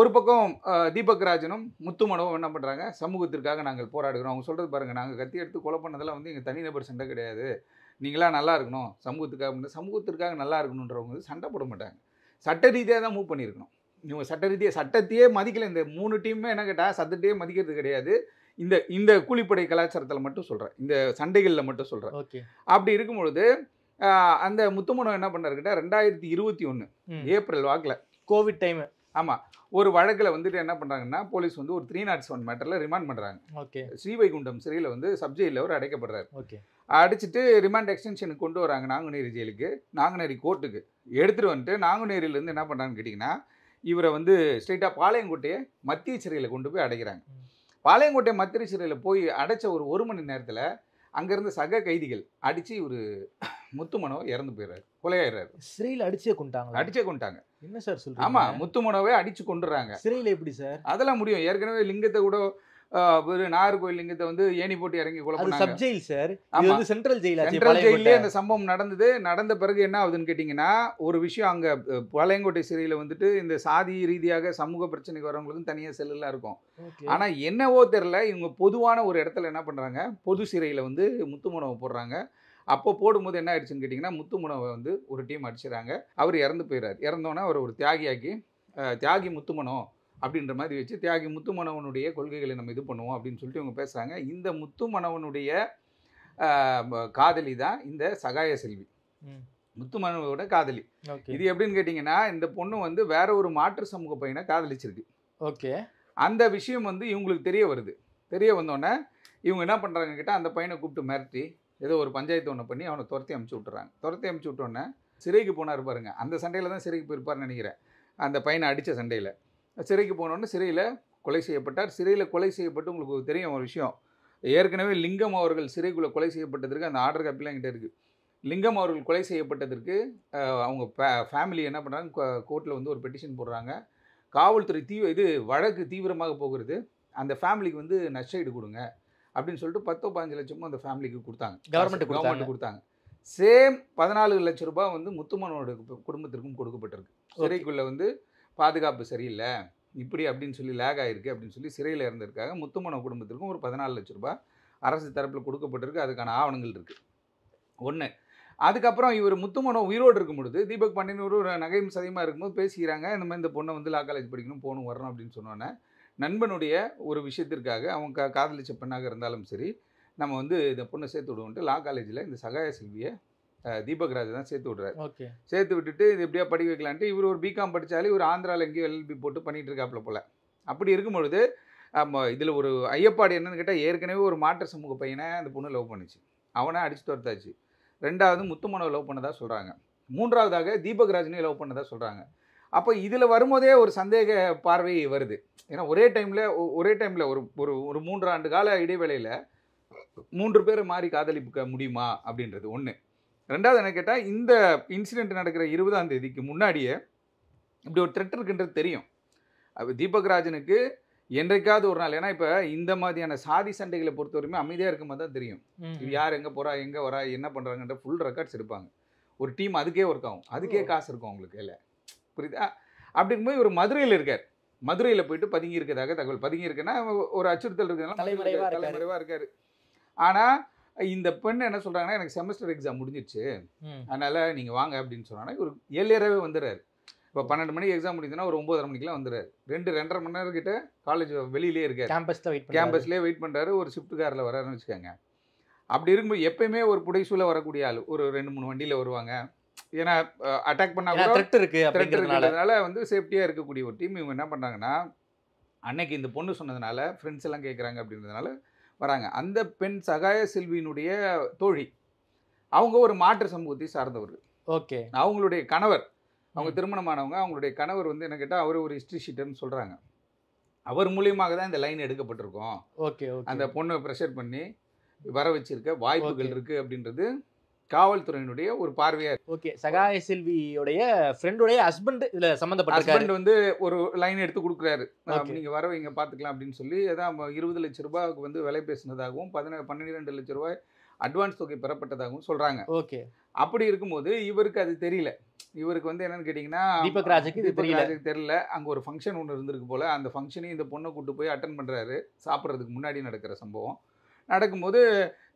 ஒரு பக்கம் தீபக் ராஜனும் முத்துமனவும் என்ன பண்ணுறாங்க சமூகத்திற்காக நாங்கள் போராடுகிறோம் அவங்க சொல்கிறது பாருங்கள் நாங்கள் கத்தி எடுத்து கொலை பண்ணதெல்லாம் வந்து எங்கள் தனிநபர் சண்டை கிடையாது நீங்களாம் நல்லா இருக்கணும் சமூகத்துக்காக சமூகத்திற்காக நல்லா இருக்கணுன்றவங்க வந்து சண்டை போட மாட்டாங்க சட்ட ரீதியாக தான் மூவ் பண்ணியிருக்கணும் இவங்க சட்ட ரீதியாக சட்டத்தையே மதிக்கலை இந்த மூணு டீமுமே என்ன கேட்டால் சட்டத்தையே மதிக்கிறது கிடையாது இந்த இந்த கூலிப்படை கலாச்சாரத்தில் மட்டும் சொல்கிறேன் இந்த சண்டைகளில் மட்டும் சொல்கிறேன் அப்படி இருக்கும்பொழுது அந்த முத்துமணம் என்ன பண்ணாருக்கிட்ட ரெண்டாயிரத்தி இருபத்தி ஒன்று ஏப்ரல் வாக்கில் கோவிட் டைமு ஆமாம் ஒரு வழக்கில் வந்துட்டு என்ன பண்ணுறாங்கன்னா போலீஸ் வந்து ஒரு த்ரீ நாட் செவன் மேட்டரில் ரிமாண்ட் பண்ணுறாங்க ஓகே ஸ்ரீவைகுண்டம் சிறையில் வந்து சப்ஜெக்டில் அவர் அடைக்கப்படுறாரு ஓகே அடிச்சுட்டு ரிமாண்ட் எக்ஸ்டென்ஷனுக்கு கொண்டு வராங்க நாங்குநேரி ஜெயிலுக்கு நாங்குநேரி கோர்ட்டுக்கு எடுத்துகிட்டு வந்துட்டு நாங்குநேரியிலேருந்து என்ன பண்ணுறாங்கன்னு கேட்டிங்கன்னா இவரை வந்து ஸ்ட்ரெயிட்டாக பாளையங்கோட்டையை மத்திய சிறையில் கொண்டு போய் அடைக்கிறாங்க பாளையங்கோட்டை மத்திய சிறையில் போய் அடைச்ச ஒரு ஒரு மணி நேரத்தில் அங்கேருந்து சக கைதிகள் அடித்து இவர் முத்துமனோ இறந்து போயிடுறாரு கொலையாயிடுறாரு சிறையில் அடிச்சே கொண்டாங்க அடிச்சே கொண்டாங்க என்ன சார் சொல்லுங்க ஆமாம் முத்துமனோவே அடித்து கொண்டுறாங்க சிறையில் எப்படி சார் அதெல்லாம் முடியும் ஏற்கனவே லிங்கத்தை கூட ஒரு நாகர்கோயில் லிங்கத்தை வந்து ஏணி போட்டு இறங்கி குழப்பம் சப் ஜெயில் சார் இது வந்து சென்ட்ரல் ஜெயில் சென்ட்ரல் ஜெயிலே அந்த சம்பவம் நடந்தது நடந்த பிறகு என்ன ஆகுதுன்னு கேட்டிங்கன்னா ஒரு விஷயம் அங்கே பழையங்கோட்டை சிறையில் வந்துட்டு இந்த சாதி ரீதியாக சமூக பிரச்சனைக்கு வரவங்களுக்கும் தனியாக செல்லலாம் இருக்கும் ஆனால் என்னவோ தெரில இவங்க பொதுவான ஒரு இடத்துல என்ன பண்ணுறாங்க பொது சிறையில் வந்து முத்துமணவை போடுறாங்க அப்போ போடும்போது என்ன ஆயிடுச்சுன்னு கேட்டிங்கன்னா முத்துமணவை வந்து ஒரு டீம் அடிச்சிடறாங்க அவர் இறந்து போயிடுறார் இறந்தோன்னே அவர் ஒரு தியாகியாக்கி தியாகி முத்துமணம் அப்படின்ற மாதிரி வச்சு தியாகி முத்துமணவனுடைய கொள்கைகளை நம்ம இது பண்ணுவோம் அப்படின்னு சொல்லிட்டு இவங்க பேசுகிறாங்க இந்த முத்துமணவனுடைய காதலி தான் இந்த சகாய செல்வி முத்துமணவோட காதலி இது எப்படின்னு கேட்டிங்கன்னா இந்த பொண்ணு வந்து வேற ஒரு மாற்று சமூக பையனை காதலிச்சிருக்கு ஓகே அந்த விஷயம் வந்து இவங்களுக்கு தெரிய வருது தெரிய வந்தோடனே இவங்க என்ன பண்ணுறாங்க கேட்டால் அந்த பையனை கூப்பிட்டு மிரட்டி ஏதோ ஒரு பஞ்சாயத்து ஒன்று பண்ணி அவனை துரத்தி அமுச்சு விட்டுறாங்க துரத்தி அமுச்சு விட்டோன்னே சிறைக்கு போனார் பாருங்க அந்த சண்டையில் தான் சிறைக்கு போயிருப்பார்னு நினைக்கிறேன் அந்த பையனை அடித்த சண்டையில் சிறைக்கு போனோடனே சிறையில் கொலை செய்யப்பட்டார் சிறையில் கொலை செய்யப்பட்டு உங்களுக்கு தெரியும் ஒரு விஷயம் ஏற்கனவே லிங்கம் அவர்கள் சிறைக்குள்ளே கொலை செய்யப்பட்டதற்கு அந்த ஆர்டர் காப்பிலாம் என்கிட்ட இருக்குது லிங்கம் அவர்கள் கொலை செய்யப்பட்டதற்கு அவங்க ஃபேமிலி என்ன பண்ணுறாங்க கோர்ட்டில் வந்து ஒரு பெட்டிஷன் போடுறாங்க காவல்துறை தீவிர இது வழக்கு தீவிரமாக போகிறது அந்த ஃபேமிலிக்கு வந்து நஷ்டஈடு கொடுங்க அப்படின்னு சொல்லிட்டு பத்தோ பதினஞ்சு லட்சமும் அந்த ஃபேமிலிக்கு கொடுத்தாங்க கவர்மெண்ட் கவர்மெண்ட் கொடுத்தாங்க சேம் பதினாலு லட்ச ரூபாய் வந்து முத்துமனோட குடும்பத்திற்கும் கொடுக்கப்பட்டிருக்கு சிறைக்குள்ளே வந்து பாதுகாப்பு சரியில்லை இப்படி அப்படின்னு சொல்லி லேக் ஆகிருக்கு அப்படின்னு சொல்லி சிறையில் இருந்திருக்காங்க முத்துமணம் குடும்பத்திற்கும் ஒரு பதினாலு லட்ச ரூபா அரசு தரப்பில் கொடுக்கப்பட்டிருக்கு அதுக்கான ஆவணங்கள் இருக்குது ஒன்று அதுக்கப்புறம் இவர் முத்துமனோ உயிரோடு இருக்கும் பொழுது தீபக் பாண்டியன் ஒரு நகையும் சதயமாக இருக்கும்போது பேசிக்கிறாங்க இந்த மாதிரி இந்த பொண்ணை வந்து லா காலேஜ் படிக்கணும் போகணும் வரணும் அப்படின்னு சொன்னோன்னே நண்பனுடைய ஒரு விஷயத்திற்காக அவங்க கா காதலிச்ச பெண்ணாக இருந்தாலும் சரி நம்ம வந்து இந்த பொண்ணை சேர்த்து விடுவோன்ட்டு லா காலேஜில் இந்த சகாய செல்வியை தீபக் ராஜ் தான் சேர்த்து விடுறாரு ஓகே சேர்த்து விட்டுட்டு இது எப்படியா படிக்க வைக்கலான்ட்டு இவர் ஒரு பிகாம் படித்தாலே இவர் ஆந்திராவில் எங்கேயும் எல்பி போட்டு பண்ணிகிட்டு இருக்காப்புல போல் அப்படி இருக்கும் பொழுது இதில் ஒரு ஐயப்பாடு என்னன்னு கேட்டால் ஏற்கனவே ஒரு மாற்று சமூக பையனை அந்த பொண்ணு லவ் பண்ணிச்சு அவனை அடிச்சு துரத்தாச்சு ரெண்டாவது முத்துமனை லவ் பண்ணதாக சொல்கிறாங்க மூன்றாவதாக தீபக் ராஜனையும் லவ் பண்ணதாக சொல்கிறாங்க அப்போ இதில் வரும்போதே ஒரு சந்தேக பார்வை வருது ஏன்னா ஒரே டைமில் ஒரே டைமில் ஒரு ஒரு ஒரு மூன்று ஆண்டு கால இடைவேளையில் மூன்று பேரை மாறி காதலிக்க முடியுமா அப்படின்றது ஒன்று ரெண்டாவது என்ன கேட்டால் இந்த இன்சிடெண்ட் நடக்கிற இருபதாம் தேதிக்கு முன்னாடியே இப்படி ஒரு த்ரெட் இருக்குன்றது தெரியும் அப்போ தீபக் ராஜனுக்கு என்றைக்காவது ஒரு நாள் ஏன்னா இப்போ இந்த மாதிரியான சாதி சண்டைகளை பொறுத்தவரையுமே அமைதியாக இருக்கும் தான் தெரியும் இது யார் எங்கே போகிறா எங்கே வரா என்ன பண்ணுறாங்கன்ற ஃபுல் ரெக்கார்ட்ஸ் எடுப்பாங்க ஒரு டீம் அதுக்கே ஒர்க் ஆகும் அதுக்கே காசு இருக்கும் அவங்களுக்கு இல்லை புரியுதா அப்படி போய் ஒரு மதுரையில் இருக்கார் மதுரையில் போயிட்டு பதுங்கி இருக்கிறதாக தகவல் பதுங்கி இருக்குன்னா ஒரு அச்சுறுத்தல் இருக்குதுனால தலைமுறைவாக இருக்கார் ஆனால் இந்த பெண் என்ன சொல்கிறாங்கன்னா எனக்கு செமஸ்டர் எக்ஸாம் முடிஞ்சிடுச்சு அதனால் நீங்கள் வாங்க அப்படின்னு சொன்னாங்கன்னா இவர் ஏழியராகவே வந்துடுறாரு இப்போ பன்னெண்டு மணிக்கு எக்ஸாம் முடிஞ்சுன்னா ஒரு ஒம்பதரை மணிக்கெலாம் வந்துடுறாரு ரெண்டு ரெண்டரை மணி நேரம் கிட்ட காலேஜ் வெளியிலே இருக்கார் கேம்பஸில் வெயிட் கேம்பஸ்லேயே வெயிட் பண்ணுறாரு ஒரு ஷிஃப்ட் காரில் வராருன்னு வச்சுக்கோங்க அப்படி இருக்கும்போது எப்பயுமே ஒரு புடைசூல வரக்கூடிய ஆள் ஒரு ரெண்டு மூணு வண்டியில் வருவாங்க ஏன்னா அட்டாக் பண்ணால் கூட த்ரெட் இருக்கு த்ரெட் வந்து சேஃப்டியாக இருக்கக்கூடிய ஒரு டீம் இவங்க என்ன பண்ணுறாங்கன்னா அன்னைக்கு இந்த பொண்ணு சொன்னதுனால ஃப்ரெண்ட்ஸ் எல்லாம் கேட்குறாங்க அப்படின்றதுனால வராங்க அந்த பெண் சகாய செல்வியினுடைய தோழி அவங்க ஒரு மாற்று சமூகத்தை சார்ந்தவர்கள் ஓகே அவங்களுடைய கணவர் அவங்க திருமணமானவங்க அவங்களுடைய கணவர் வந்து என்ன கேட்டால் அவர் ஒரு ஹிஸ்ட்ரி ஷீட்டர்னு சொல்கிறாங்க அவர் மூலியமாக தான் இந்த லைன் எடுக்கப்பட்டிருக்கோம் ஓகே அந்த பொண்ணை ப்ரெஷர் பண்ணி வர வச்சிருக்க வாய்ப்புகள் இருக்குது அப்படின்றது காவல்துறையினுடைய ஒரு பார்வையார் ஓகே சகாய செல்வியுடைய ஃப்ரெண்டுடைய ஹஸ்பண்ட் இதுல சம்மந்தப்பட்ட ஹஸ்பண்ட் வந்து ஒரு லைன் எடுத்து கொடுக்குறாரு நீங்க வர இங்க பாத்துக்கலாம் அப்படின்னு சொல்லி அதான் இருபது லட்ச ரூபாய்க்கு வந்து விலை பேசினதாகவும் பதின பன்னிரெண்டு லட்சம் ரூபாய் அட்வான்ஸ் தொகை பெறப்பட்டதாகவும் சொல்றாங்க ஓகே அப்படி இருக்கும்போது இவருக்கு அது தெரியல இவருக்கு வந்து என்னன்னு கேட்டிங்கன்னா தீபக் ராஜுக்கு தெரியல அங்கே ஒரு ஃபங்க்ஷன் ஒன்று இருந்திருக்கு போல் அந்த ஃபங்க்ஷனையும் இந்த பொண்ணை கூட்டு போய் அட்டன் பண்ணுறாரு சாப்பிட்றதுக்கு முன்னாடி நடக்கிற சம்பவம் நடக்கும்போது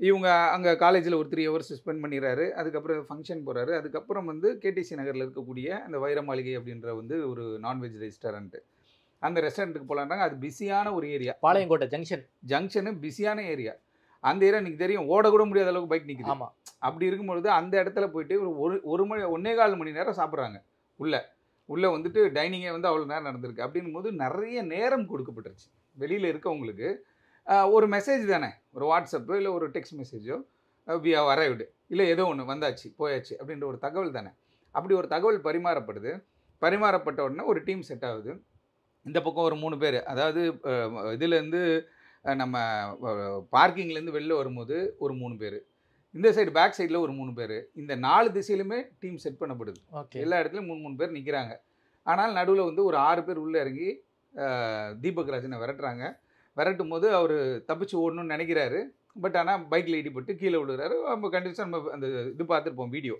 இவங்க அங்கே காலேஜில் ஒரு த்ரீ ஹவர்ஸ் ஸ்பெண்ட் பண்ணிடுறாரு அதுக்கப்புறம் ஃபங்க்ஷன் போகிறாரு அதுக்கப்புறம் வந்து கேடிசி நகரில் இருக்கக்கூடிய அந்த வைர மாளிகை அப்படின்ற வந்து ஒரு நான்வெஜ் ரெஸ்டாரண்ட்டு அந்த ரெஸ்டாரண்ட்டுக்கு போகலான்றாங்க அது பிஸியான ஒரு ஏரியா பாளையங்கோட்டை ஜங்ஷன் ஜங்ஷனு பிஸியான ஏரியா அந்த ஏரியா எனக்கு தெரியும் ஓடக்கூட முடியாத அளவுக்கு பைக் நிற்கிது ஆமாம் அப்படி இருக்கும்பொழுது அந்த இடத்துல போயிட்டு ஒரு ஒரு மணி ஒன்றே கால் மணி நேரம் சாப்பிட்றாங்க உள்ளே உள்ளே வந்துட்டு டைனிங்கே வந்து அவ்வளோ நேரம் நடந்திருக்கு அப்படின்னும் போது நிறைய நேரம் கொடுக்கப்பட்டுருச்சு வெளியில் இருக்கவங்களுக்கு ஒரு மெசேஜ் தானே ஒரு வாட்ஸ்அப்போ இல்லை ஒரு டெக்ஸ்ட் மெசேஜோ வி ஹவ் அரைவ்டு இல்லை ஏதோ ஒன்று வந்தாச்சு போயாச்சு அப்படின்ற ஒரு தகவல் தானே அப்படி ஒரு தகவல் பரிமாறப்படுது பரிமாறப்பட்ட உடனே ஒரு டீம் செட் ஆகுது இந்த பக்கம் ஒரு மூணு பேர் அதாவது இதுலேருந்து நம்ம பார்க்கிங்லேருந்து வெளில வரும்போது ஒரு மூணு பேர் இந்த சைடு பேக் சைடில் ஒரு மூணு பேர் இந்த நாலு திசையிலுமே டீம் செட் பண்ணப்படுது எல்லா இடத்துலையும் மூணு மூணு பேர் நிற்கிறாங்க ஆனால் நடுவில் வந்து ஒரு ஆறு பேர் உள்ளே இறங்கி தீபக் ராஜனை விரட்டுறாங்க விரட்டும் போது அவர் தப்பிச்சு ஓடணும்னு நினைக்கிறாரு பட் ஆனால் பைக்கில் இடிபட்டு கீழே விழுகிறாரு நம்ம கண்டிப்பாக நம்ம அந்த இது பார்த்துருப்போம் வீடியோ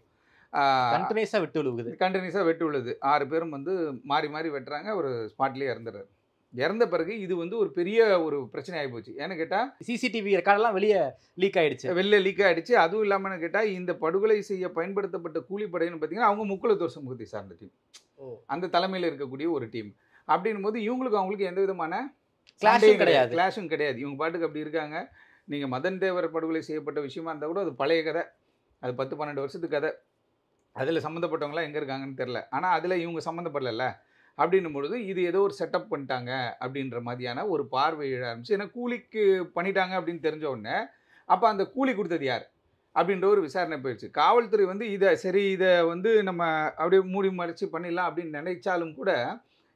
கண்டினியூஸாக வெட்டு விழுகுது கண்டினியூஸாக வெட்டு விழுது ஆறு பேரும் வந்து மாறி மாறி வெட்டுறாங்க அவர் ஸ்பாட்லேயே இறந்துடுறாரு இறந்த பிறகு இது வந்து ஒரு பெரிய ஒரு பிரச்சனை ஆகி போச்சு ஏன்னு கேட்டால் சிசிடிவி ரெக்கார்டெல்லாம் வெளியே லீக் ஆகிடுச்சு வெளில லீக் ஆகிடுச்சு அதுவும் இல்லாமல் கேட்டால் இந்த படுகொலை செய்ய பயன்படுத்தப்பட்ட கூலிப்படைன்னு பார்த்தீங்கன்னா அவங்க முக்குளத்தோர் சமூகத்தை சார்ந்த டீம் அந்த தலைமையில் இருக்கக்கூடிய ஒரு டீம் அப்படின்னும் போது இவங்களுக்கு அவங்களுக்கு எந்த விதமான கிளாஷும் கிடையாது கிளாஷும் கிடையாது இவங்க பாட்டுக்கு அப்படி இருக்காங்க நீங்கள் மதன் தேவர் படுகொலை செய்யப்பட்ட விஷயமா இருந்தால் கூட அது பழைய கதை அது பத்து பன்னெண்டு வருஷத்துக்கு கதை அதில் சம்மந்தப்பட்டவங்களாம் எங்கே இருக்காங்கன்னு தெரில ஆனால் அதில் இவங்க சம்மந்தப்படல அப்படின்னும் பொழுது இது ஏதோ ஒரு செட்டப் பண்ணிட்டாங்க அப்படின்ற மாதிரியான ஒரு பார்வை ஆரம்பிச்சு ஏன்னா கூலிக்கு பண்ணிட்டாங்க அப்படின்னு தெரிஞ்ச உடனே அப்போ அந்த கூலி கொடுத்தது யார் அப்படின்ற ஒரு விசாரணை போயிடுச்சு காவல்துறை வந்து இதை சரி இதை வந்து நம்ம அப்படியே மூடி மறைச்சி பண்ணிடலாம் அப்படின்னு நினைச்சாலும் கூட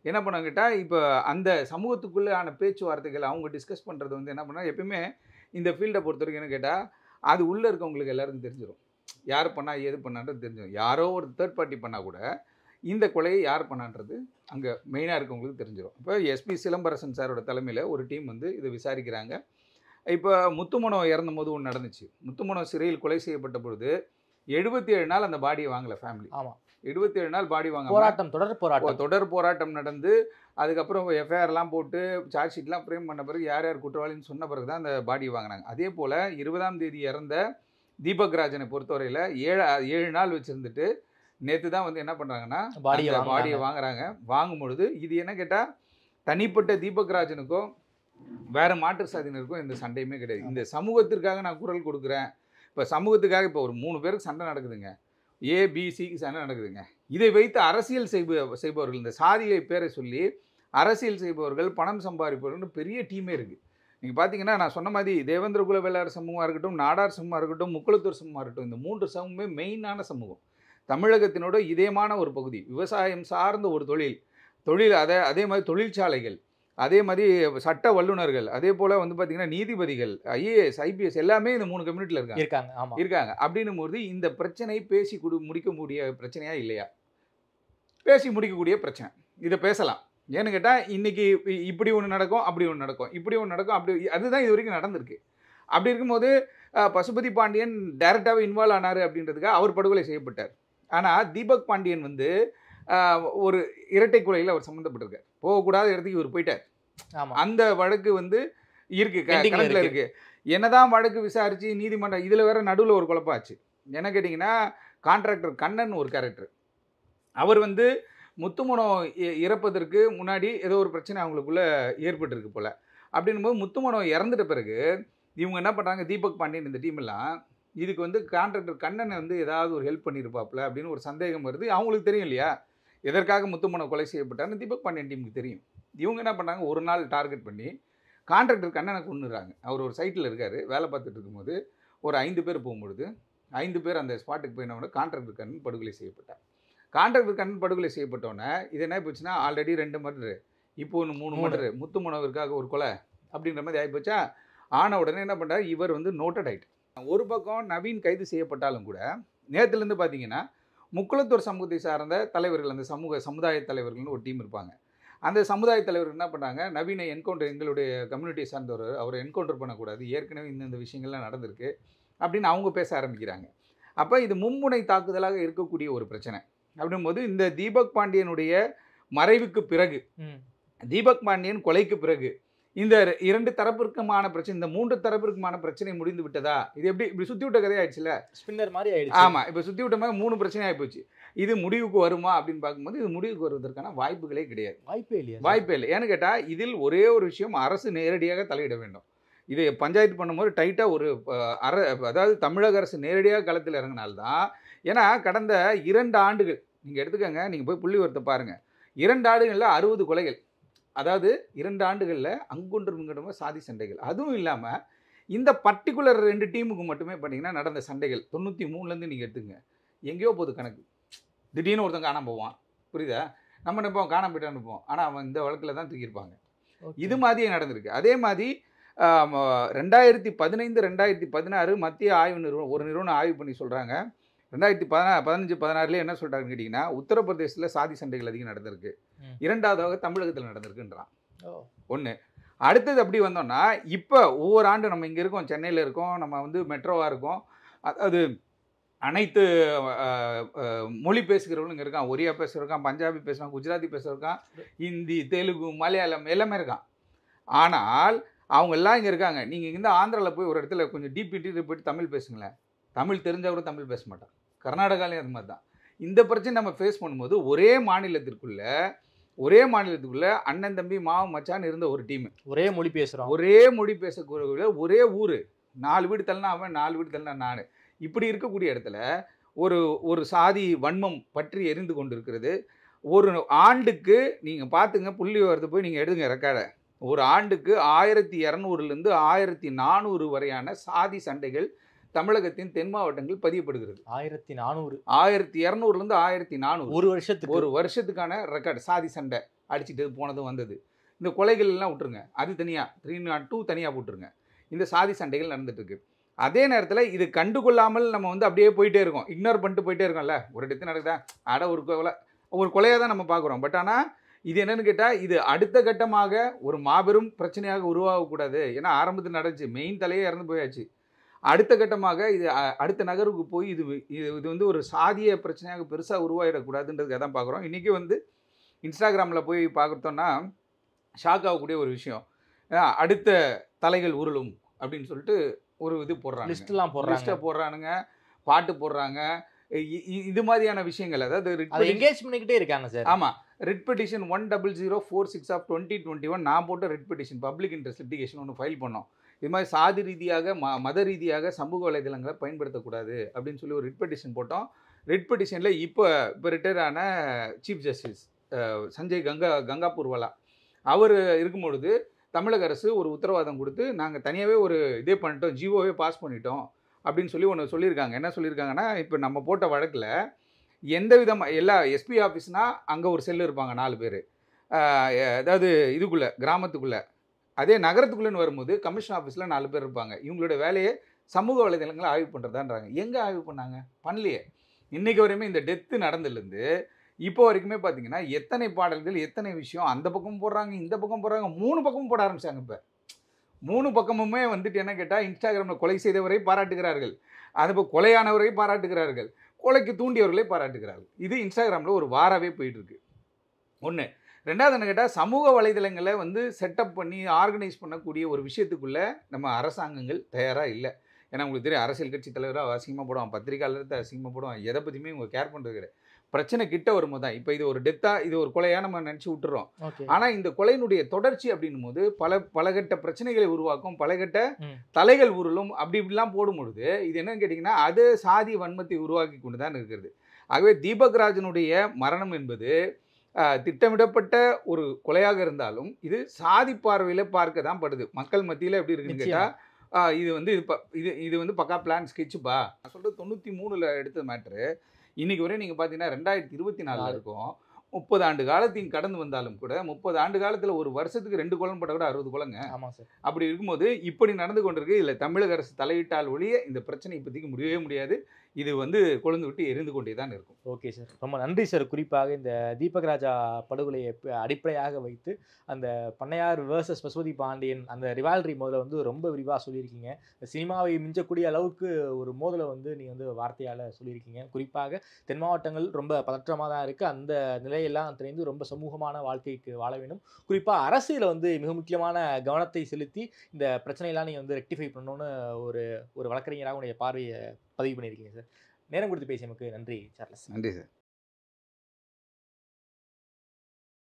என்ன பண்ண கேட்டால் இப்போ அந்த சமூகத்துக்குள்ளேயான பேச்சுவார்த்தைகள் அவங்க டிஸ்கஸ் பண்ணுறது வந்து என்ன பண்ணால் எப்பயுமே இந்த ஃபீல்டை பொறுத்த வரைக்கும் என்ன கேட்டால் அது உள்ளே இருக்கவங்களுக்கு எல்லாருக்கும் தெரிஞ்சிடும் யார் பண்ணால் ஏது பண்ணான்றது தெரிஞ்சிடும் யாரோ ஒரு தேர்ட் பார்ட்டி பண்ணால் கூட இந்த கொலையை யார் பண்ணான்றது அங்கே மெயினாக இருக்கவங்களுக்கு தெரிஞ்சிடும் இப்போ எஸ்பி சிலம்பரசன் சாரோட தலைமையில் ஒரு டீம் வந்து இதை விசாரிக்கிறாங்க இப்போ முத்துமனோ இறந்தபோது ஒன்று நடந்துச்சு முத்துமனோ சிறையில் கொலை செய்யப்பட்ட பொழுது எழுபத்தி ஏழு நாள் அந்த பாடியை வாங்கலை ஃபேமிலி ஆமாம் இருபத்தி ஏழு நாள் பாடி வாங்க போராட்டம் தொடர் போராட்டம் தொடர் போராட்டம் நடந்து அதுக்கப்புறம் எஃப்ஐஆர்லாம் போட்டு சார்ஜ் ஷீட்லாம் ஃப்ரேம் பண்ண பிறகு யார் யார் குற்றவாளின்னு சொன்ன பிறகு தான் அந்த பாடி வாங்கினாங்க அதே போல் இருபதாம் தேதி இறந்த தீபக் ராஜனை பொறுத்தவரையில் ஏழு ஏழு நாள் வச்சுருந்துட்டு நேற்று தான் வந்து என்ன பண்ணுறாங்கன்னா பாடியை பாடியை வாங்குறாங்க வாங்கும் பொழுது இது என்ன கேட்டால் தனிப்பட்ட தீபக் ராஜனுக்கும் வேறு மாற்று சாதியினருக்கும் இந்த சண்டையுமே கிடையாது இந்த சமூகத்திற்காக நான் குரல் கொடுக்குறேன் இப்போ சமூகத்துக்காக இப்போ ஒரு மூணு பேருக்கு சண்டை நடக்குதுங்க ஏபிசிக்கு சண்டை நடக்குதுங்க இதை வைத்து அரசியல் செய்ப செய்பவர்கள் இந்த சாதியை பேரை சொல்லி அரசியல் செய்பவர்கள் பணம் சம்பாதிப்பவர்கள் பெரிய டீமே இருக்குது நீங்கள் பார்த்தீங்கன்னா நான் சொன்ன மாதிரி தேவேந்திர குல சமூகமாக இருக்கட்டும் நாடார் சமூகமாக இருக்கட்டும் முக்குளத்தூர் சமூகமாக இருக்கட்டும் இந்த மூன்று சமூகமே மெயினான சமூகம் தமிழகத்தினோட இதயமான ஒரு பகுதி விவசாயம் சார்ந்த ஒரு தொழில் தொழில் அதை அதே மாதிரி தொழிற்சாலைகள் அதே மாதிரி சட்ட வல்லுநர்கள் அதே போல் வந்து பார்த்தீங்கன்னா நீதிபதிகள் ஐஏஎஸ் ஐபிஎஸ் எல்லாமே இந்த மூணு கம்யூனிட்டியில் இருக்காங்க இருக்காங்க இருக்காங்க அப்படின்னும் போது இந்த பிரச்சனை பேசி கொடு முடிக்க முடிய பிரச்சனையா இல்லையா பேசி முடிக்கக்கூடிய பிரச்சனை இதை பேசலாம் ஏன்னு கேட்டால் இன்றைக்கி இப்படி ஒன்று நடக்கும் அப்படி ஒன்று நடக்கும் இப்படி ஒன்று நடக்கும் அப்படி அதுதான் இது வரைக்கும் நடந்திருக்கு அப்படி இருக்கும்போது பசுபதி பாண்டியன் டைரெக்டாகவே இன்வால்வ் ஆனார் அப்படின்றதுக்காக அவர் படுகொலை செய்யப்பட்டார் ஆனால் தீபக் பாண்டியன் வந்து ஒரு இரட்டை கொலையில் அவர் சம்மந்தப்பட்டிருக்கார் போகக்கூடாத இடத்துக்கு இவர் போயிட்டார் அந்த வழக்கு வந்து இருக்கு கணக்கில் இருக்கு என்னதான் வழக்கு விசாரிச்சு நீதிமன்றம் இதில் வேற நடுவில் ஒரு குழப்பாச்சு என்ன கேட்டிங்கன்னா கான்ட்ராக்டர் கண்ணன் ஒரு கேரக்டர் அவர் வந்து முத்துமனோ இறப்பதற்கு முன்னாடி ஏதோ ஒரு பிரச்சனை அவங்களுக்குள்ளே ஏற்பட்டிருக்கு போல் அப்படின்னும்போது முத்துமனோ இறந்துட்ட பிறகு இவங்க என்ன பண்ணுறாங்க தீபக் பாண்டியன் இந்த டீம்லாம் இதுக்கு வந்து கான்ட்ராக்டர் கண்ணனை வந்து ஏதாவது ஒரு ஹெல்ப் பண்ணியிருப்பாப்புல அப்படின்னு ஒரு சந்தேகம் வருது அவங்களுக்கு தெரியும் இல்லையா எதற்காக முத்துமனை கொலை செய்யப்பட்டார்னு தீபக் பாண்டியன் டீமுக்கு தெரியும் இவங்க என்ன பண்ணாங்க ஒரு நாள் டார்கெட் பண்ணி கான்ட்ராக்டர் கண்ணனை கொண்டுறாங்க அவர் ஒரு சைட்டில் இருக்கார் வேலை பார்த்துட்டு இருக்கும்போது ஒரு ஐந்து பேர் போகும்பொழுது ஐந்து பேர் அந்த ஸ்பாட்டுக்கு போயினவொடனே கான்ட்ராக்டர் கண்ணன் படுகொலை செய்யப்பட்டார் கான்ட்ராக்டர் கண்ணன் படுகொலை செய்யப்பட்டோன்னே இது என்ன போச்சுன்னா ஆல்ரெடி ரெண்டு மர்டரு இப்போ ஒன்று மூணு மர்டரு முத்து மனவிற்காக ஒரு கொலை அப்படின்ற மாதிரி ஆகிப்போச்சா ஆன உடனே என்ன பண்ணுறாரு இவர் வந்து நோட்டட் ஆகிட்டு ஒரு பக்கம் நவீன் கைது செய்யப்பட்டாலும் கூட நேற்றுலேருந்து பார்த்தீங்கன்னா முக்குளத்தூர் சமூகத்தை சார்ந்த தலைவர்கள் அந்த சமூக சமுதாய தலைவர்கள்னு ஒரு டீம் இருப்பாங்க அந்த சமுதாய தலைவர் என்ன பண்ணாங்க நவீன என்கவுண்டர் எங்களுடைய கம்யூனிட்டியை சார்ந்தவர் அவரை என்கவுண்டர் பண்ணக்கூடாது ஏற்கனவே இந்தந்த விஷயங்கள்லாம் நடந்திருக்கு அப்படின்னு அவங்க பேச ஆரம்பிக்கிறாங்க அப்போ இது மும்முனை தாக்குதலாக இருக்கக்கூடிய ஒரு பிரச்சனை போது இந்த தீபக் பாண்டியனுடைய மறைவுக்கு பிறகு தீபக் பாண்டியன் கொலைக்கு பிறகு இந்த இரண்டு தரப்பிற்குமான பிரச்சனை இந்த மூன்று தரப்பிற்குமான பிரச்சனை முடிந்து விட்டதா இது எப்படி இப்படி சுற்றி விட்ட கதை ஆயிடுச்சுல ஸ்பின்னர் மாதிரி ஆயிடுச்சு ஆமா இப்போ சுற்றி விட்ட மாதிரி மூணு பிரச்சனை போச்சு இது முடிவுக்கு வருமா அப்படின்னு பார்க்கும்போது இது முடிவுக்கு வருவதற்கான வாய்ப்புகளே கிடையாது வாய்ப்பே இல்லையா வாய்ப்பே இல்லை ஏன்னு கேட்டால் இதில் ஒரே ஒரு விஷயம் அரசு நேரடியாக தலையிட வேண்டும் இதை பஞ்சாயத்து பண்ணும்போது டைட்டாக ஒரு அர அதாவது தமிழக அரசு நேரடியாக களத்தில் இறங்கினால்தான் ஏன்னா கடந்த இரண்டு ஆண்டுகள் நீங்கள் எடுத்துக்கோங்க நீங்கள் போய் புள்ளி ஒருத்த பாருங்கள் இரண்டு ஆண்டுகளில் அறுபது கொலைகள் அதாவது இரண்டு ஆண்டுகளில் அங்குன்றும் இங்குமா சாதி சண்டைகள் அதுவும் இல்லாமல் இந்த பர்டிகுலர் ரெண்டு டீமுக்கு மட்டுமே பார்த்தீங்கன்னா நடந்த சண்டைகள் தொண்ணூற்றி மூணுலேருந்து நீங்கள் எடுத்துங்க எங்கேயோ போகுது கணக்கு திடீர்னு ஒருத்தன் காணாம போவான் புரியுதா நம்ம நினைப்போம் காணாம போய்ட்டு அனுப்போம் ஆனால் அவன் இந்த வழக்கில் தான் தூக்கியிருப்பாங்க இது மாதிரியே நடந்திருக்கு அதே மாதிரி ரெண்டாயிரத்தி பதினைந்து ரெண்டாயிரத்தி பதினாறு மத்திய ஆய்வு நிறுவனம் ஒரு நிறுவனம் ஆய்வு பண்ணி சொல்கிறாங்க ரெண்டாயிரத்தி பதினா பதினஞ்சு பதினாறுலேயே என்ன சொல்கிறாங்கன்னு கேட்டிங்கன்னா உத்தரப்பிரதேசத்தில் சாதி சண்டைகள் அதிகம் நடந்திருக்கு இரண்டாவதாக தமிழகத்தில் நடந்திருக்குன்றான் ஒன்று அடுத்தது அப்படி வந்தோம்னா இப்போ ஒவ்வொரு ஆண்டு நம்ம இங்கே இருக்கோம் சென்னையில் இருக்கோம் நம்ம வந்து மெட்ரோவாக இருக்கோம் அது அனைத்து மொழி பேசுகிறவங்களும் இங்கே இருக்கான் ஒரியா பேசுகிறக்கான் பஞ்சாபி பேசுகிறான் குஜராத்தி பேசுகிறக்கான் ஹிந்தி தெலுங்கு மலையாளம் எல்லாமே இருக்கான் ஆனால் அவங்க எல்லாம் இங்கே இருக்காங்க நீங்கள் இங்கே ஆந்திராவில் போய் ஒரு இடத்துல கொஞ்சம் டீப் இன்டீரியர் போயிட்டு தமிழ் பேசுங்களேன் தமிழ் தெரிஞ்சவரும் தமிழ் பேச மாட்டான் கர்நாடகாலையும் அது மாதிரி தான் இந்த பிரச்சனை நம்ம ஃபேஸ் பண்ணும்போது ஒரே மாநிலத்திற்குள்ளே ஒரே மாநிலத்துக்குள்ள அண்ணன் தம்பி மாவன் மச்சான் இருந்த ஒரு டீம் ஒரே மொழி பேசுகிறோம் ஒரே மொழி பேசக்கூடிய ஒரே ஊர் நாலு வீடு தள்ளினா அவன் நாலு வீடு தள்ளினா நான் இப்படி இருக்கக்கூடிய இடத்துல ஒரு ஒரு சாதி வன்மம் பற்றி எரிந்து கொண்டிருக்கிறது ஒரு ஆண்டுக்கு நீங்கள் பார்த்துங்க புள்ளி வரது போய் நீங்கள் எடுங்க ரெக்கார்டை ஒரு ஆண்டுக்கு ஆயிரத்தி இரநூறுலேருந்து ஆயிரத்தி நானூறு வரையான சாதி சண்டைகள் தமிழகத்தின் தென் மாவட்டங்கள் பதியப்படுகிறது ஆயிரத்தி நானூறு ஆயிரத்தி இரநூறுலேருந்து ஆயிரத்தி நானூறு ஒரு வருஷத்துக்கு ஒரு வருஷத்துக்கான ரெக்கார்டு சாதி சண்டை அடிச்சுட்டு போனதும் வந்தது இந்த கொலைகள் எல்லாம் விட்டுருங்க அது தனியாக த்ரீ நாட் டூ தனியாக போட்டுருங்க இந்த சாதி சண்டைகள் நடந்துட்டுருக்கு அதே நேரத்தில் இது கண்டுகொள்ளாமல் நம்ம வந்து அப்படியே போயிட்டே இருக்கோம் இக்னோர் பண்ணிட்டு போயிட்டே இருக்கோம்ல ஒரு இடத்து நடக்குதா அட ஒரு கொலை ஒரு கொலையாக தான் நம்ம பார்க்குறோம் பட் ஆனால் இது என்னென்னு கேட்டால் இது அடுத்த கட்டமாக ஒரு மாபெரும் பிரச்சனையாக உருவாகக்கூடாது ஏன்னா ஆரம்பத்தில் நடந்துச்சு மெயின் தலையே இறந்து போயாச்சு அடுத்த கட்டமாக இது அடுத்த நகருக்கு போய் இது இது இது வந்து ஒரு சாதிய பிரச்சனையாக பெருசாக உருவாகிடக்கூடாதுன்றதுக்காக தான் பார்க்குறோம் இன்றைக்கி வந்து இன்ஸ்டாகிராமில் போய் பார்க்குறோன்னா ஷாக் ஆகக்கூடிய ஒரு விஷயம் அடுத்த தலைகள் உருளும் அப்படின்னு சொல்லிட்டு ஒரு இது போடுறாங்க லிஸ்ட்லாம் போடுறாங்க லிஸ்ட்டை போடுறானுங்க பாட்டு போடுறாங்க இது மாதிரியான விஷயங்கள் அதாவது பண்ணிக்கிட்டே இருக்காங்க சார் ஆமாம் writ petition one double zero four six of twenty twenty one நான் போட்ட writ petition public interest litigation ஒன்று ஃபைல் பண்ணோம் இது மாதிரி சாதி ரீதியாக ம மத ரீதியாக சமூக வலைதளங்களை பயன்படுத்தக்கூடாது அப்படின்னு சொல்லி ஒரு ரிட் பெட்டிஷன் போட்டோம் ரிட் பெட்டிஷனில் இப்போ இப்போ ரிட்டையரான சீஃப் ஜஸ்டிஸ் சஞ்சய் கங்கா கங்காபூர்வாலா அவர் இருக்கும் பொழுது தமிழக அரசு ஒரு உத்தரவாதம் கொடுத்து நாங்கள் தனியாகவே ஒரு இதே பண்ணிட்டோம் ஜியோவே பாஸ் பண்ணிட்டோம் அப்படின்னு சொல்லி ஒன்று சொல்லியிருக்காங்க என்ன சொல்லியிருக்காங்கன்னா இப்போ நம்ம போட்ட வழக்கில் எந்த விதமாக எல்லா எஸ்பி ஆஃபீஸ்னால் அங்கே ஒரு செல் இருப்பாங்க நாலு பேர் அதாவது இதுக்குள்ளே கிராமத்துக்குள்ளே அதே நகரத்துக்குள்ளேன்னு வரும்போது கமிஷன் ஆஃபீஸில் நாலு பேர் இருப்பாங்க இவங்களோட வேலையை சமூக வலைதளங்களை ஆய்வு பண்ணுறதான்றாங்க எங்கே ஆய்வு பண்ணாங்க பண்ணலையே இன்றைக்கு வரையுமே இந்த டெத்து நடந்துலேருந்து இப்போ வரைக்குமே பார்த்தீங்கன்னா எத்தனை பாடல்கள் எத்தனை விஷயம் அந்த பக்கம் போடுறாங்க இந்த பக்கம் போடுறாங்க மூணு பக்கமும் போட ஆரம்பித்தாங்க இப்போ மூணு பக்கமுமே வந்துட்டு என்ன கேட்டால் இன்ஸ்டாகிராமில் கொலை செய்தவரை பாராட்டுகிறார்கள் இப்போ கொலையானவரை பாராட்டுகிறார்கள் கொலைக்கு தூண்டியவர்களை பாராட்டுகிறார்கள் இது இன்ஸ்டாகிராமில் ஒரு வாராகவே போயிட்டுருக்கு ஒன்று ரெண்டாவது என்ன கேட்டால் சமூக வலைதளங்களை வந்து செட்டப் பண்ணி ஆர்கனைஸ் பண்ணக்கூடிய ஒரு விஷயத்துக்குள்ளே நம்ம அரசாங்கங்கள் தயாராக இல்லை ஏன்னா உங்களுக்கு தெரியும் அரசியல் கட்சி தலைவராக அசிங்கமாக போடுவான் பத்திரிகையாளர் அசிங்கமாக போடுவான் எதை பற்றியுமே இவங்க கேர் பண்ணுறது பிரச்சனை கிட்ட வரும்போது தான் இப்போ இது ஒரு டெத்தாக இது ஒரு கொலையாக நம்ம நினச்சி விட்டுறோம் ஆனால் இந்த கொலையினுடைய தொடர்ச்சி அப்படின்னும் போது பல பலகட்ட பிரச்சனைகளை உருவாக்கும் பலகட்ட தலைகள் உருளும் அப்படி இப்படிலாம் போடும்பொழுது இது என்னன்னு கேட்டிங்கன்னா அது சாதி வன்மத்தை உருவாக்கி கொண்டு தான் இருக்கிறது ஆகவே தீபக் ராஜனுடைய மரணம் என்பது திட்டமிடப்பட்ட ஒரு கொலையாக இருந்தாலும் இது சாதி பார்வையில் பார்க்க தான் படுது மக்கள் மத்தியில் எப்படி இருக்குன்னு கேட்டால் இது வந்து இது இது இது வந்து பக்கா பிளான் ஸ்கெட்சுப்பா நான் சொல்கிறது தொண்ணூற்றி மூணில் எடுத்த மேட்ரு இன்றைக்கி வரையும் நீங்கள் பார்த்தீங்கன்னா ரெண்டாயிரத்தி இருபத்தி நாலில் இருக்கும் முப்பது ஆண்டு காலத்தையும் கடந்து வந்தாலும் கூட முப்பது ஆண்டு காலத்தில் ஒரு வருஷத்துக்கு ரெண்டு குளம் பட்ட கூட அறுபது குளங்க ஆமாம் சார் அப்படி இருக்கும்போது இப்படி நடந்து கொண்டிருக்கு இதில் தமிழக அரசு தலையிட்டால் ஒழிய இந்த பிரச்சனை இப்போதைக்கு முடியவே முடியாது இது வந்து கொழுந்து விட்டு எரிந்து கொண்டே தான் இருக்கும் ஓகே சார் ரொம்ப நன்றி சார் குறிப்பாக இந்த தீபக் ராஜா படுகொலையை அடிப்படையாக வைத்து அந்த பண்ணையார் வேர்சஸ் பசுபதி பாண்டியன் அந்த ரிவால்ரி மோதலை வந்து ரொம்ப விரிவாக சொல்லியிருக்கீங்க சினிமாவை மிஞ்சக்கூடிய அளவுக்கு ஒரு மோதலை வந்து நீங்கள் வந்து வார்த்தையால் சொல்லியிருக்கீங்க குறிப்பாக தென் மாவட்டங்கள் ரொம்ப பதற்றமாக தான் இருக்குது அந்த நிலையெல்லாம் தெரிந்து ரொம்ப சமூகமான வாழ்க்கைக்கு வாழ வேண்டும் குறிப்பாக அரசியல் வந்து மிக முக்கியமான கவனத்தை செலுத்தி இந்த பிரச்சனையெல்லாம் நீங்கள் வந்து ரெக்டிஃபை பண்ணணும்னு ஒரு ஒரு வழக்கறிஞராக உடைய பார்வையை பதிவு பண்ணியிருக்கீங்க சார் நேரம் கொடுத்து பேசிய நமக்கு நன்றி சார்லஸ் நன்றி சார்